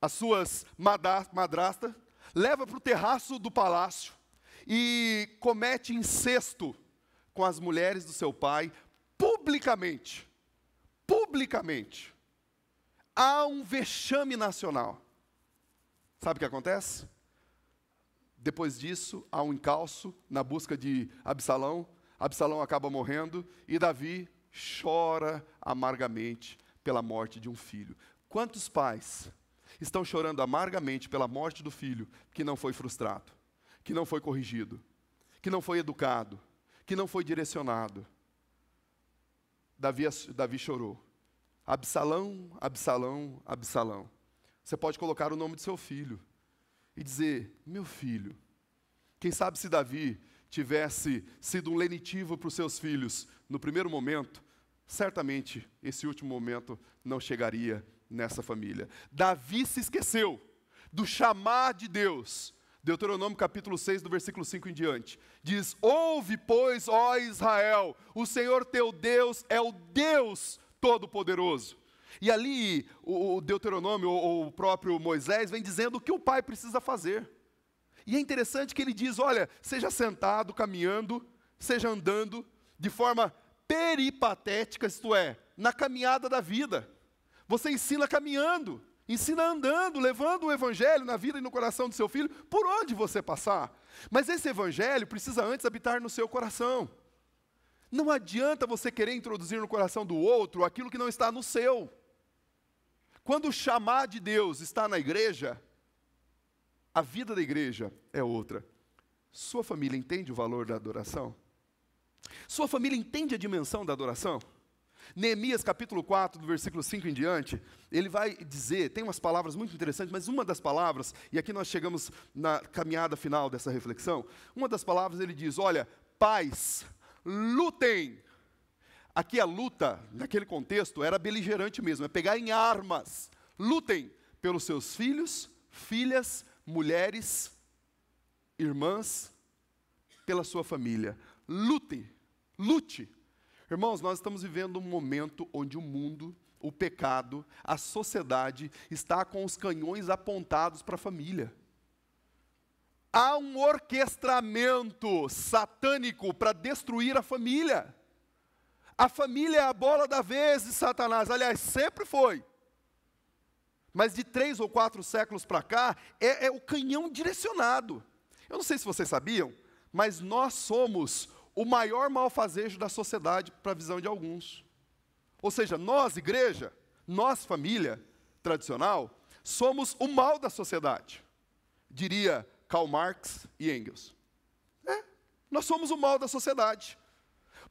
as suas madrastas, leva para o terraço do palácio e comete incesto com as mulheres do seu pai, publicamente. Publicamente. Há um vexame nacional. Sabe o que acontece? Depois disso, há um encalço na busca de Absalão. Absalão acaba morrendo e Davi chora amargamente pela morte de um filho. Quantos pais estão chorando amargamente pela morte do filho que não foi frustrado, que não foi corrigido, que não foi educado, que não foi direcionado? Davi, Davi chorou. Absalão, Absalão, Absalão. Você pode colocar o nome do seu filho e dizer: Meu filho, quem sabe se Davi tivesse sido um lenitivo para os seus filhos no primeiro momento, certamente esse último momento não chegaria nessa família. Davi se esqueceu do chamar de Deus. Deuteronômio capítulo 6, do versículo 5 em diante. Diz: Ouve, pois, ó Israel, o Senhor teu Deus é o Deus Todo-Poderoso. E ali o Deuteronômio, ou o próprio Moisés, vem dizendo o que o pai precisa fazer. E é interessante que ele diz: olha, seja sentado, caminhando, seja andando, de forma peripatética, isto é, na caminhada da vida. Você ensina caminhando, ensina andando, levando o evangelho na vida e no coração do seu filho, por onde você passar. Mas esse evangelho precisa antes habitar no seu coração. Não adianta você querer introduzir no coração do outro aquilo que não está no seu. Quando o chamar de Deus está na igreja, a vida da igreja é outra. Sua família entende o valor da adoração? Sua família entende a dimensão da adoração? Neemias capítulo 4, do versículo 5 em diante, ele vai dizer, tem umas palavras muito interessantes, mas uma das palavras, e aqui nós chegamos na caminhada final dessa reflexão, uma das palavras ele diz: Olha, pais, lutem Aqui a luta, naquele contexto, era beligerante mesmo, é pegar em armas. Lutem pelos seus filhos, filhas, mulheres, irmãs, pela sua família. Lutem, lute. Irmãos, nós estamos vivendo um momento onde o mundo, o pecado, a sociedade está com os canhões apontados para a família. Há um orquestramento satânico para destruir a família. A família é a bola da vez de Satanás, aliás, sempre foi. Mas de três ou quatro séculos para cá, é, é o canhão direcionado. Eu não sei se vocês sabiam, mas nós somos o maior malfazejo da sociedade para a visão de alguns. Ou seja, nós, igreja, nós, família tradicional, somos o mal da sociedade, diria Karl Marx e Engels. É, nós somos o mal da sociedade.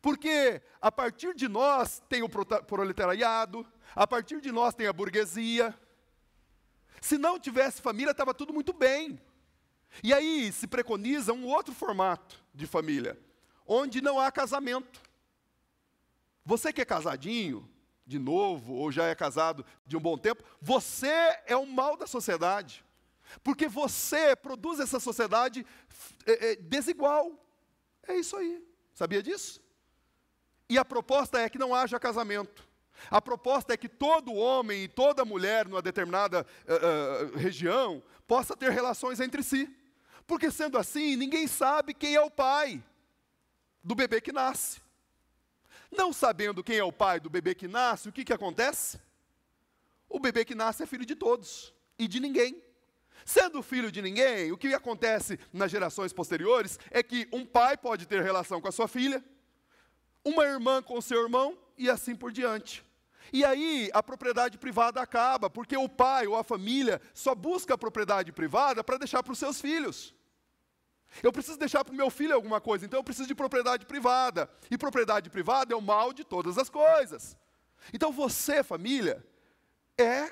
Porque a partir de nós tem o proletariado, a partir de nós tem a burguesia. Se não tivesse família, estava tudo muito bem. E aí se preconiza um outro formato de família, onde não há casamento. Você que é casadinho, de novo, ou já é casado de um bom tempo, você é o mal da sociedade. Porque você produz essa sociedade é, é, desigual. É isso aí. Sabia disso? E a proposta é que não haja casamento. A proposta é que todo homem e toda mulher numa determinada uh, uh, região possa ter relações entre si. Porque sendo assim, ninguém sabe quem é o pai do bebê que nasce. Não sabendo quem é o pai do bebê que nasce, o que, que acontece? O bebê que nasce é filho de todos e de ninguém. Sendo filho de ninguém, o que acontece nas gerações posteriores é que um pai pode ter relação com a sua filha, uma irmã com seu irmão e assim por diante. E aí a propriedade privada acaba, porque o pai ou a família só busca a propriedade privada para deixar para os seus filhos. Eu preciso deixar para o meu filho alguma coisa, então eu preciso de propriedade privada. E propriedade privada é o mal de todas as coisas. Então você, família, é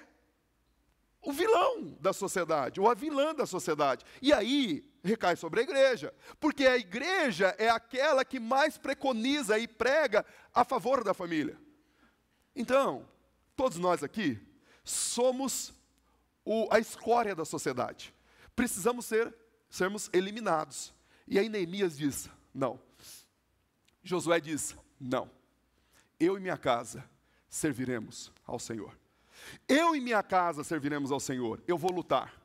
o vilão da sociedade, ou a vilã da sociedade. E aí recai sobre a igreja, porque a igreja é aquela que mais preconiza e prega a favor da família. Então, todos nós aqui somos o, a escória da sociedade. Precisamos ser sermos eliminados. E aí Neemias diz: "Não". Josué diz: "Não. Eu e minha casa serviremos ao Senhor. Eu e minha casa serviremos ao Senhor. Eu vou lutar.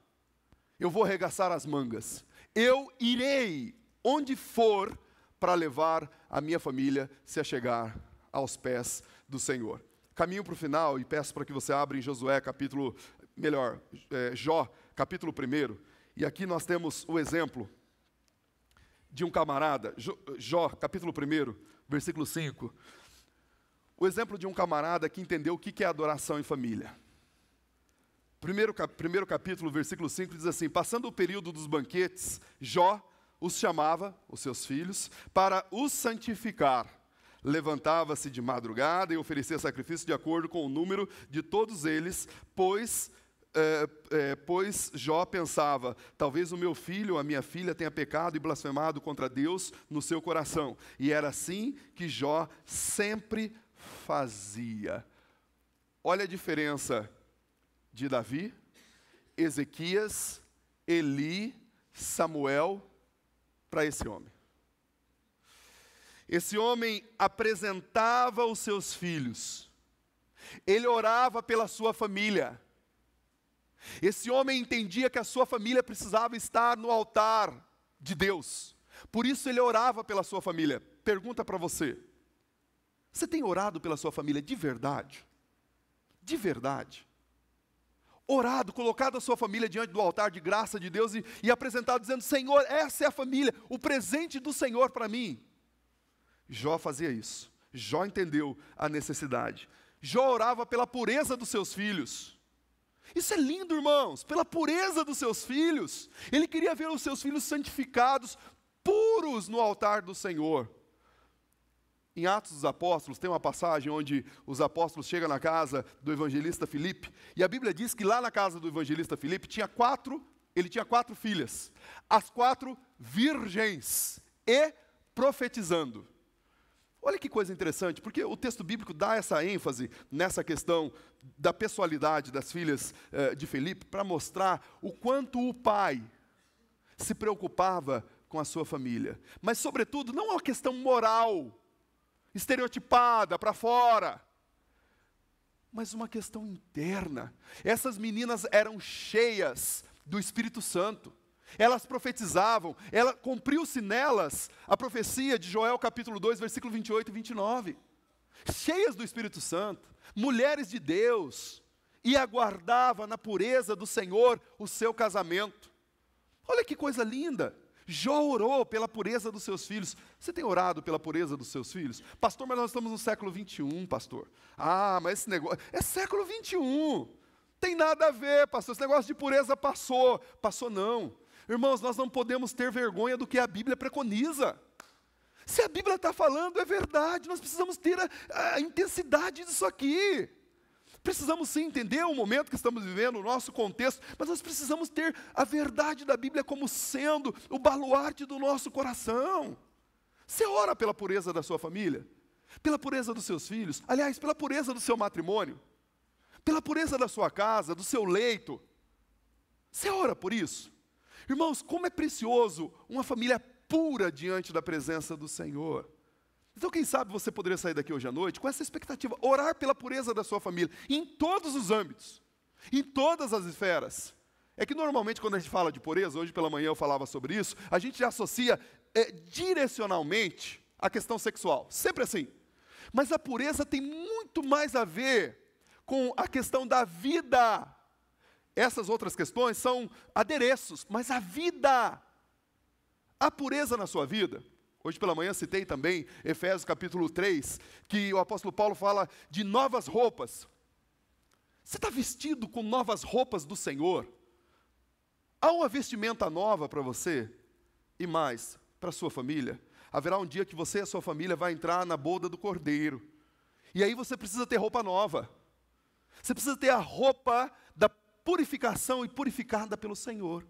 Eu vou arregaçar as mangas eu irei onde for para levar a minha família se a chegar aos pés do Senhor. Caminho para o final e peço para que você abra em Josué capítulo, melhor, é, Jó capítulo 1. E aqui nós temos o exemplo de um camarada, Jó, Jó capítulo 1, versículo 5. O exemplo de um camarada que entendeu o que é adoração em família. Primeiro, primeiro capítulo, versículo 5 diz assim: Passando o período dos banquetes, Jó os chamava, os seus filhos, para os santificar. Levantava-se de madrugada e oferecia sacrifício de acordo com o número de todos eles, pois é, é, pois Jó pensava: talvez o meu filho, a minha filha, tenha pecado e blasfemado contra Deus no seu coração. E era assim que Jó sempre fazia. Olha a diferença de Davi, Ezequias, Eli, Samuel para esse homem. Esse homem apresentava os seus filhos, ele orava pela sua família. Esse homem entendia que a sua família precisava estar no altar de Deus, por isso ele orava pela sua família. Pergunta para você: você tem orado pela sua família de verdade? De verdade? orado, colocado a sua família diante do altar de graça de Deus e, e apresentado, dizendo: Senhor, essa é a família, o presente do Senhor para mim. Jó fazia isso. Jó entendeu a necessidade. Jó orava pela pureza dos seus filhos. Isso é lindo, irmãos, pela pureza dos seus filhos. Ele queria ver os seus filhos santificados, puros no altar do Senhor. Em Atos dos Apóstolos tem uma passagem onde os apóstolos chegam na casa do evangelista Filipe, e a Bíblia diz que lá na casa do evangelista Filipe tinha quatro, ele tinha quatro filhas, as quatro virgens e profetizando. Olha que coisa interessante, porque o texto bíblico dá essa ênfase nessa questão da pessoalidade das filhas eh, de Felipe para mostrar o quanto o pai se preocupava com a sua família, mas, sobretudo, não é uma questão moral estereotipada, para fora. Mas uma questão interna. Essas meninas eram cheias do Espírito Santo. Elas profetizavam, ela cumpriu-se nelas a profecia de Joel capítulo 2, versículo 28 e 29. Cheias do Espírito Santo, mulheres de Deus, e aguardava na pureza do Senhor o seu casamento. Olha que coisa linda! já orou pela pureza dos seus filhos. Você tem orado pela pureza dos seus filhos? Pastor, mas nós estamos no século 21, pastor. Ah, mas esse negócio. É século 21. Tem nada a ver, pastor. Esse negócio de pureza passou. Passou, não. Irmãos, nós não podemos ter vergonha do que a Bíblia preconiza. Se a Bíblia está falando, é verdade. Nós precisamos ter a, a intensidade disso aqui. Precisamos sim entender o momento que estamos vivendo, o nosso contexto, mas nós precisamos ter a verdade da Bíblia como sendo o baluarte do nosso coração. Você ora pela pureza da sua família, pela pureza dos seus filhos, aliás, pela pureza do seu matrimônio, pela pureza da sua casa, do seu leito. Você ora por isso? Irmãos, como é precioso uma família pura diante da presença do Senhor. Então, quem sabe você poderia sair daqui hoje à noite com essa expectativa, orar pela pureza da sua família, em todos os âmbitos, em todas as esferas. É que normalmente quando a gente fala de pureza, hoje pela manhã eu falava sobre isso, a gente já associa é, direcionalmente a questão sexual, sempre assim. Mas a pureza tem muito mais a ver com a questão da vida. Essas outras questões são adereços, mas a vida, a pureza na sua vida, Hoje pela manhã citei também Efésios capítulo 3, que o apóstolo Paulo fala de novas roupas. Você está vestido com novas roupas do Senhor? Há uma vestimenta nova para você e mais para sua família. Haverá um dia que você e a sua família vai entrar na boda do cordeiro. E aí você precisa ter roupa nova. Você precisa ter a roupa da purificação e purificada pelo Senhor.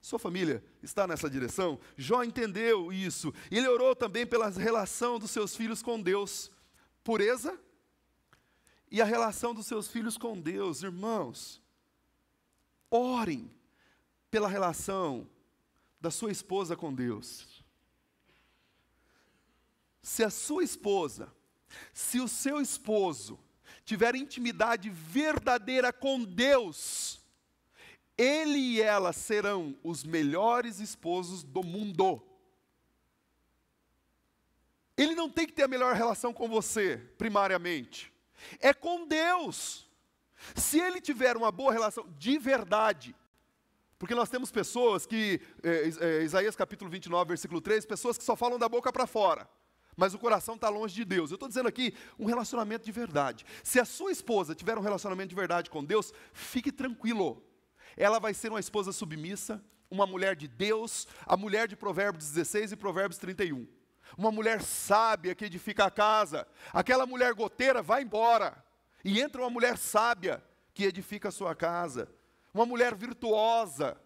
Sua família está nessa direção? Jó entendeu isso. Ele orou também pela relação dos seus filhos com Deus. Pureza e a relação dos seus filhos com Deus. Irmãos, orem pela relação da sua esposa com Deus. Se a sua esposa, se o seu esposo tiver intimidade verdadeira com Deus, ele e ela serão os melhores esposos do mundo. Ele não tem que ter a melhor relação com você, primariamente. É com Deus. Se ele tiver uma boa relação de verdade, porque nós temos pessoas que, é, é, Isaías capítulo 29, versículo 3, pessoas que só falam da boca para fora, mas o coração está longe de Deus. Eu estou dizendo aqui um relacionamento de verdade. Se a sua esposa tiver um relacionamento de verdade com Deus, fique tranquilo ela vai ser uma esposa submissa, uma mulher de Deus, a mulher de Provérbios 16 e Provérbios 31. Uma mulher sábia que edifica a casa. Aquela mulher goteira vai embora. E entra uma mulher sábia que edifica a sua casa. Uma mulher virtuosa.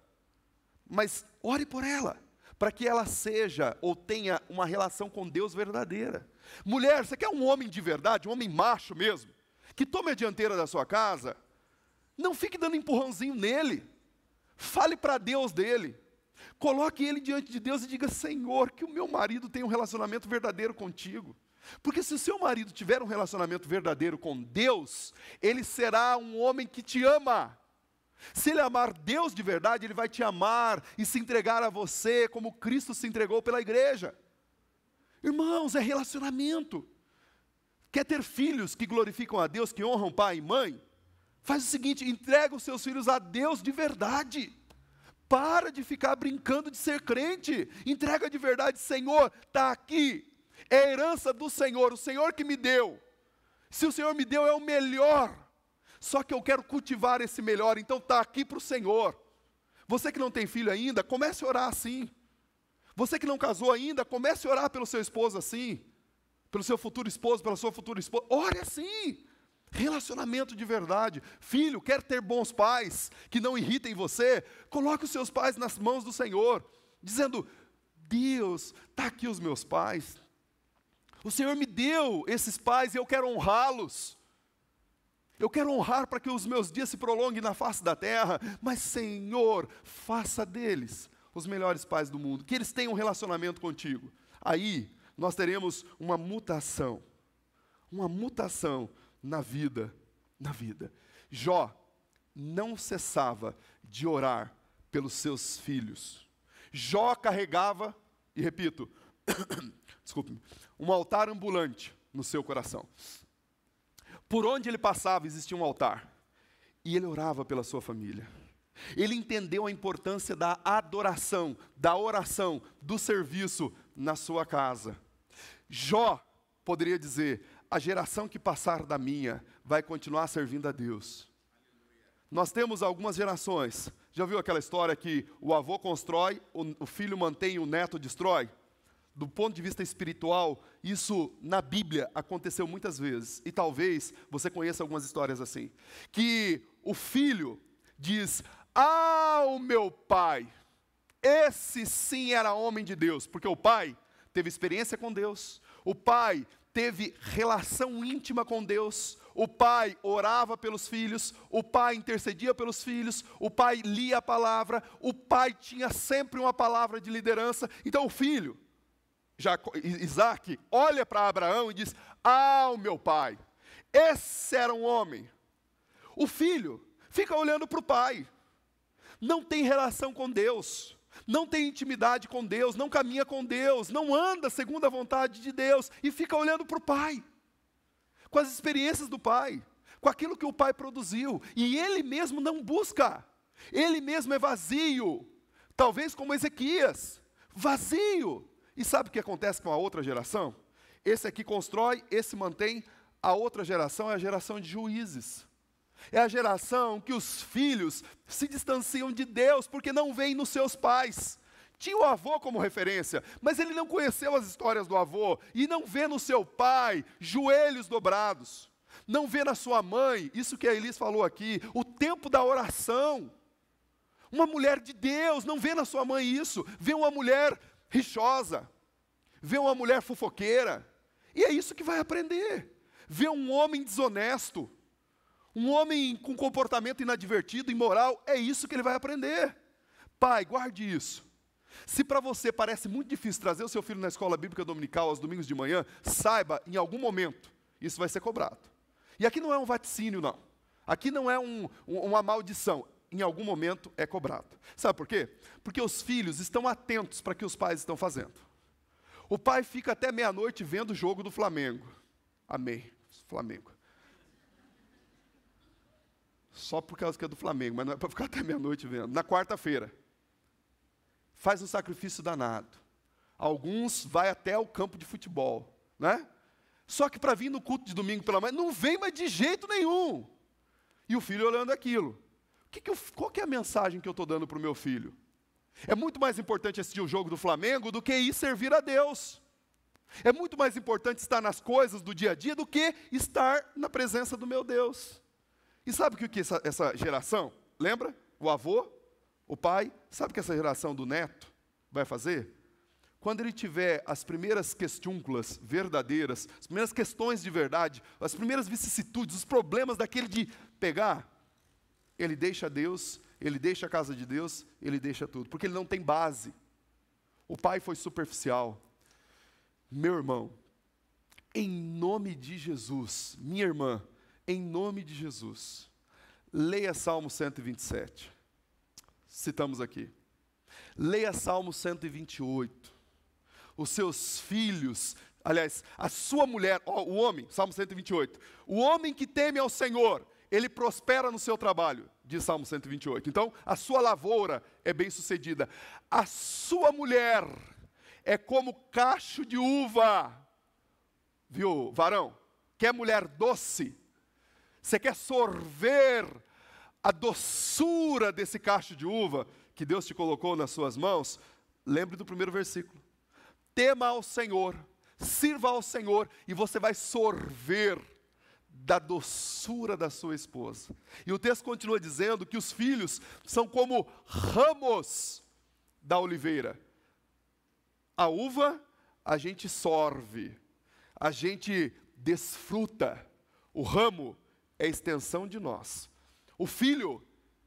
Mas ore por ela, para que ela seja ou tenha uma relação com Deus verdadeira. Mulher, você quer um homem de verdade, um homem macho mesmo, que tome a dianteira da sua casa? Não fique dando empurrãozinho nele. Fale para Deus dele. Coloque ele diante de Deus e diga: Senhor, que o meu marido tenha um relacionamento verdadeiro contigo. Porque se o seu marido tiver um relacionamento verdadeiro com Deus, ele será um homem que te ama. Se ele amar Deus de verdade, ele vai te amar e se entregar a você como Cristo se entregou pela igreja. Irmãos, é relacionamento. Quer ter filhos que glorificam a Deus, que honram pai e mãe? Faz o seguinte: entrega os seus filhos a Deus de verdade. Para de ficar brincando de ser crente. Entrega de verdade, Senhor, está aqui. É herança do Senhor, o Senhor que me deu. Se o Senhor me deu, é o melhor. Só que eu quero cultivar esse melhor, então está aqui para o Senhor. Você que não tem filho ainda, comece a orar assim. Você que não casou ainda, comece a orar pelo seu esposo assim. Pelo seu futuro esposo, pela sua futura esposa. Ore assim. Relacionamento de verdade. Filho, quer ter bons pais que não irritem você? Coloque os seus pais nas mãos do Senhor, dizendo: Deus, está aqui os meus pais. O Senhor me deu esses pais e eu quero honrá-los. Eu quero honrar para que os meus dias se prolonguem na face da terra, mas Senhor, faça deles os melhores pais do mundo, que eles tenham um relacionamento contigo. Aí nós teremos uma mutação, uma mutação na vida, na vida. Jó não cessava de orar pelos seus filhos. Jó carregava, e repito, desculpe um altar ambulante no seu coração. Por onde ele passava existia um altar. E ele orava pela sua família. Ele entendeu a importância da adoração, da oração, do serviço na sua casa. Jó poderia dizer: a geração que passar da minha vai continuar servindo a Deus. Nós temos algumas gerações. Já viu aquela história que o avô constrói, o filho mantém e o neto destrói? do ponto de vista espiritual, isso na Bíblia aconteceu muitas vezes, e talvez você conheça algumas histórias assim, que o filho diz: "Ah, o meu pai, esse sim era homem de Deus", porque o pai teve experiência com Deus. O pai teve relação íntima com Deus, o pai orava pelos filhos, o pai intercedia pelos filhos, o pai lia a palavra, o pai tinha sempre uma palavra de liderança. Então o filho, Isaac, olha para Abraão e diz: Ah, o meu pai, esse era um homem. O filho fica olhando para o pai, não tem relação com Deus não tem intimidade com Deus, não caminha com Deus, não anda segundo a vontade de Deus e fica olhando para o Pai, com as experiências do Pai, com aquilo que o Pai produziu, e ele mesmo não busca, ele mesmo é vazio, talvez como Ezequias, vazio. E sabe o que acontece com a outra geração? Esse aqui é constrói, esse mantém, a outra geração é a geração de juízes. É a geração que os filhos se distanciam de Deus porque não veem nos seus pais. Tinha o avô como referência, mas ele não conheceu as histórias do avô e não vê no seu pai joelhos dobrados, não vê na sua mãe, isso que a Elis falou aqui, o tempo da oração. Uma mulher de Deus não vê na sua mãe isso, vê uma mulher rixosa, vê uma mulher fofoqueira, e é isso que vai aprender. Vê um homem desonesto, um homem com comportamento inadvertido, imoral, é isso que ele vai aprender. Pai, guarde isso. Se para você parece muito difícil trazer o seu filho na escola bíblica dominical aos domingos de manhã, saiba, em algum momento, isso vai ser cobrado. E aqui não é um vaticínio, não. Aqui não é um, um, uma maldição. Em algum momento é cobrado. Sabe por quê? Porque os filhos estão atentos para o que os pais estão fazendo. O pai fica até meia-noite vendo o jogo do Flamengo. Amei, Flamengo. Só por causa que é do Flamengo, mas não é para ficar até meia-noite vendo. Na quarta-feira. Faz um sacrifício danado. Alguns vai até o campo de futebol, né? Só que para vir no culto de domingo pela manhã, não vem mais de jeito nenhum. E o filho olhando aquilo. Que que eu, qual que é a mensagem que eu estou dando para o meu filho? É muito mais importante assistir o jogo do Flamengo do que ir servir a Deus. É muito mais importante estar nas coisas do dia a dia do que estar na presença do meu Deus. E sabe o que essa, essa geração? Lembra? O avô, o pai, sabe o que essa geração do neto vai fazer? Quando ele tiver as primeiras questúnculas verdadeiras, as primeiras questões de verdade, as primeiras vicissitudes, os problemas daquele de pegar, ele deixa Deus, ele deixa a casa de Deus, ele deixa tudo, porque ele não tem base. O pai foi superficial. Meu irmão, em nome de Jesus, minha irmã, em nome de Jesus, leia Salmo 127. Citamos aqui. Leia Salmo 128. Os seus filhos, aliás, a sua mulher, o homem, Salmo 128. O homem que teme ao Senhor, ele prospera no seu trabalho, diz Salmo 128. Então, a sua lavoura é bem sucedida. A sua mulher é como cacho de uva. Viu, varão? Quer mulher doce? você quer sorver a doçura desse cacho de uva que Deus te colocou nas suas mãos, lembre do primeiro versículo. Tema ao Senhor, sirva ao Senhor, e você vai sorver da doçura da sua esposa. E o texto continua dizendo que os filhos são como ramos da oliveira. A uva a gente sorve, a gente desfruta. O ramo é extensão de nós. O filho,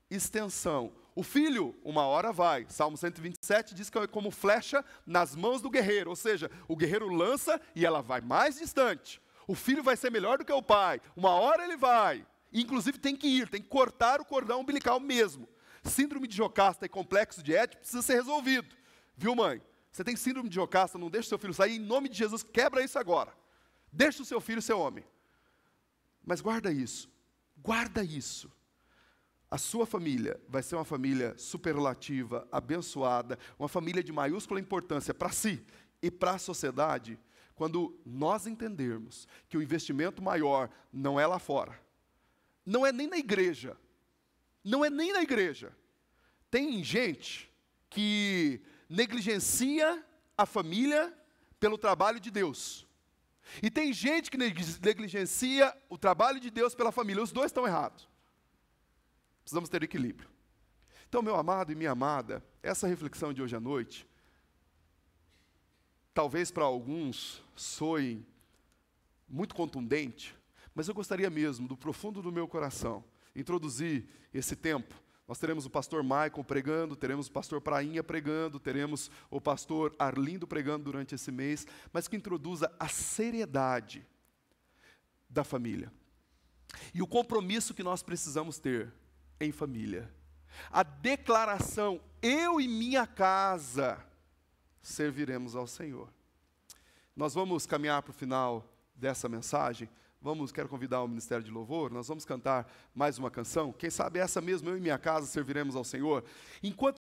extensão. O filho, uma hora vai. Salmo 127 diz que é como flecha nas mãos do guerreiro, ou seja, o guerreiro lança e ela vai mais distante. O filho vai ser melhor do que o pai. Uma hora ele vai. Inclusive tem que ir, tem que cortar o cordão umbilical mesmo. Síndrome de Jocasta e complexo de Édipo precisa ser resolvido. Viu, mãe? Você tem síndrome de Jocasta, não deixa seu filho sair. Em nome de Jesus, quebra isso agora. Deixa o seu filho ser homem. Mas guarda isso, guarda isso. A sua família vai ser uma família superlativa, abençoada, uma família de maiúscula importância para si e para a sociedade, quando nós entendermos que o investimento maior não é lá fora, não é nem na igreja, não é nem na igreja. Tem gente que negligencia a família pelo trabalho de Deus. E tem gente que negligencia o trabalho de Deus pela família. Os dois estão errados. Precisamos ter equilíbrio. Então, meu amado e minha amada, essa reflexão de hoje à noite, talvez para alguns soe muito contundente, mas eu gostaria mesmo, do profundo do meu coração, introduzir esse tempo nós teremos o pastor Michael pregando, teremos o pastor Prainha pregando, teremos o pastor Arlindo pregando durante esse mês, mas que introduza a seriedade da família e o compromisso que nós precisamos ter em família. A declaração: eu e minha casa serviremos ao Senhor. Nós vamos caminhar para o final dessa mensagem Vamos, quero convidar o Ministério de Louvor, nós vamos cantar mais uma canção. Quem sabe essa mesmo, eu e minha casa serviremos ao Senhor. Enquanto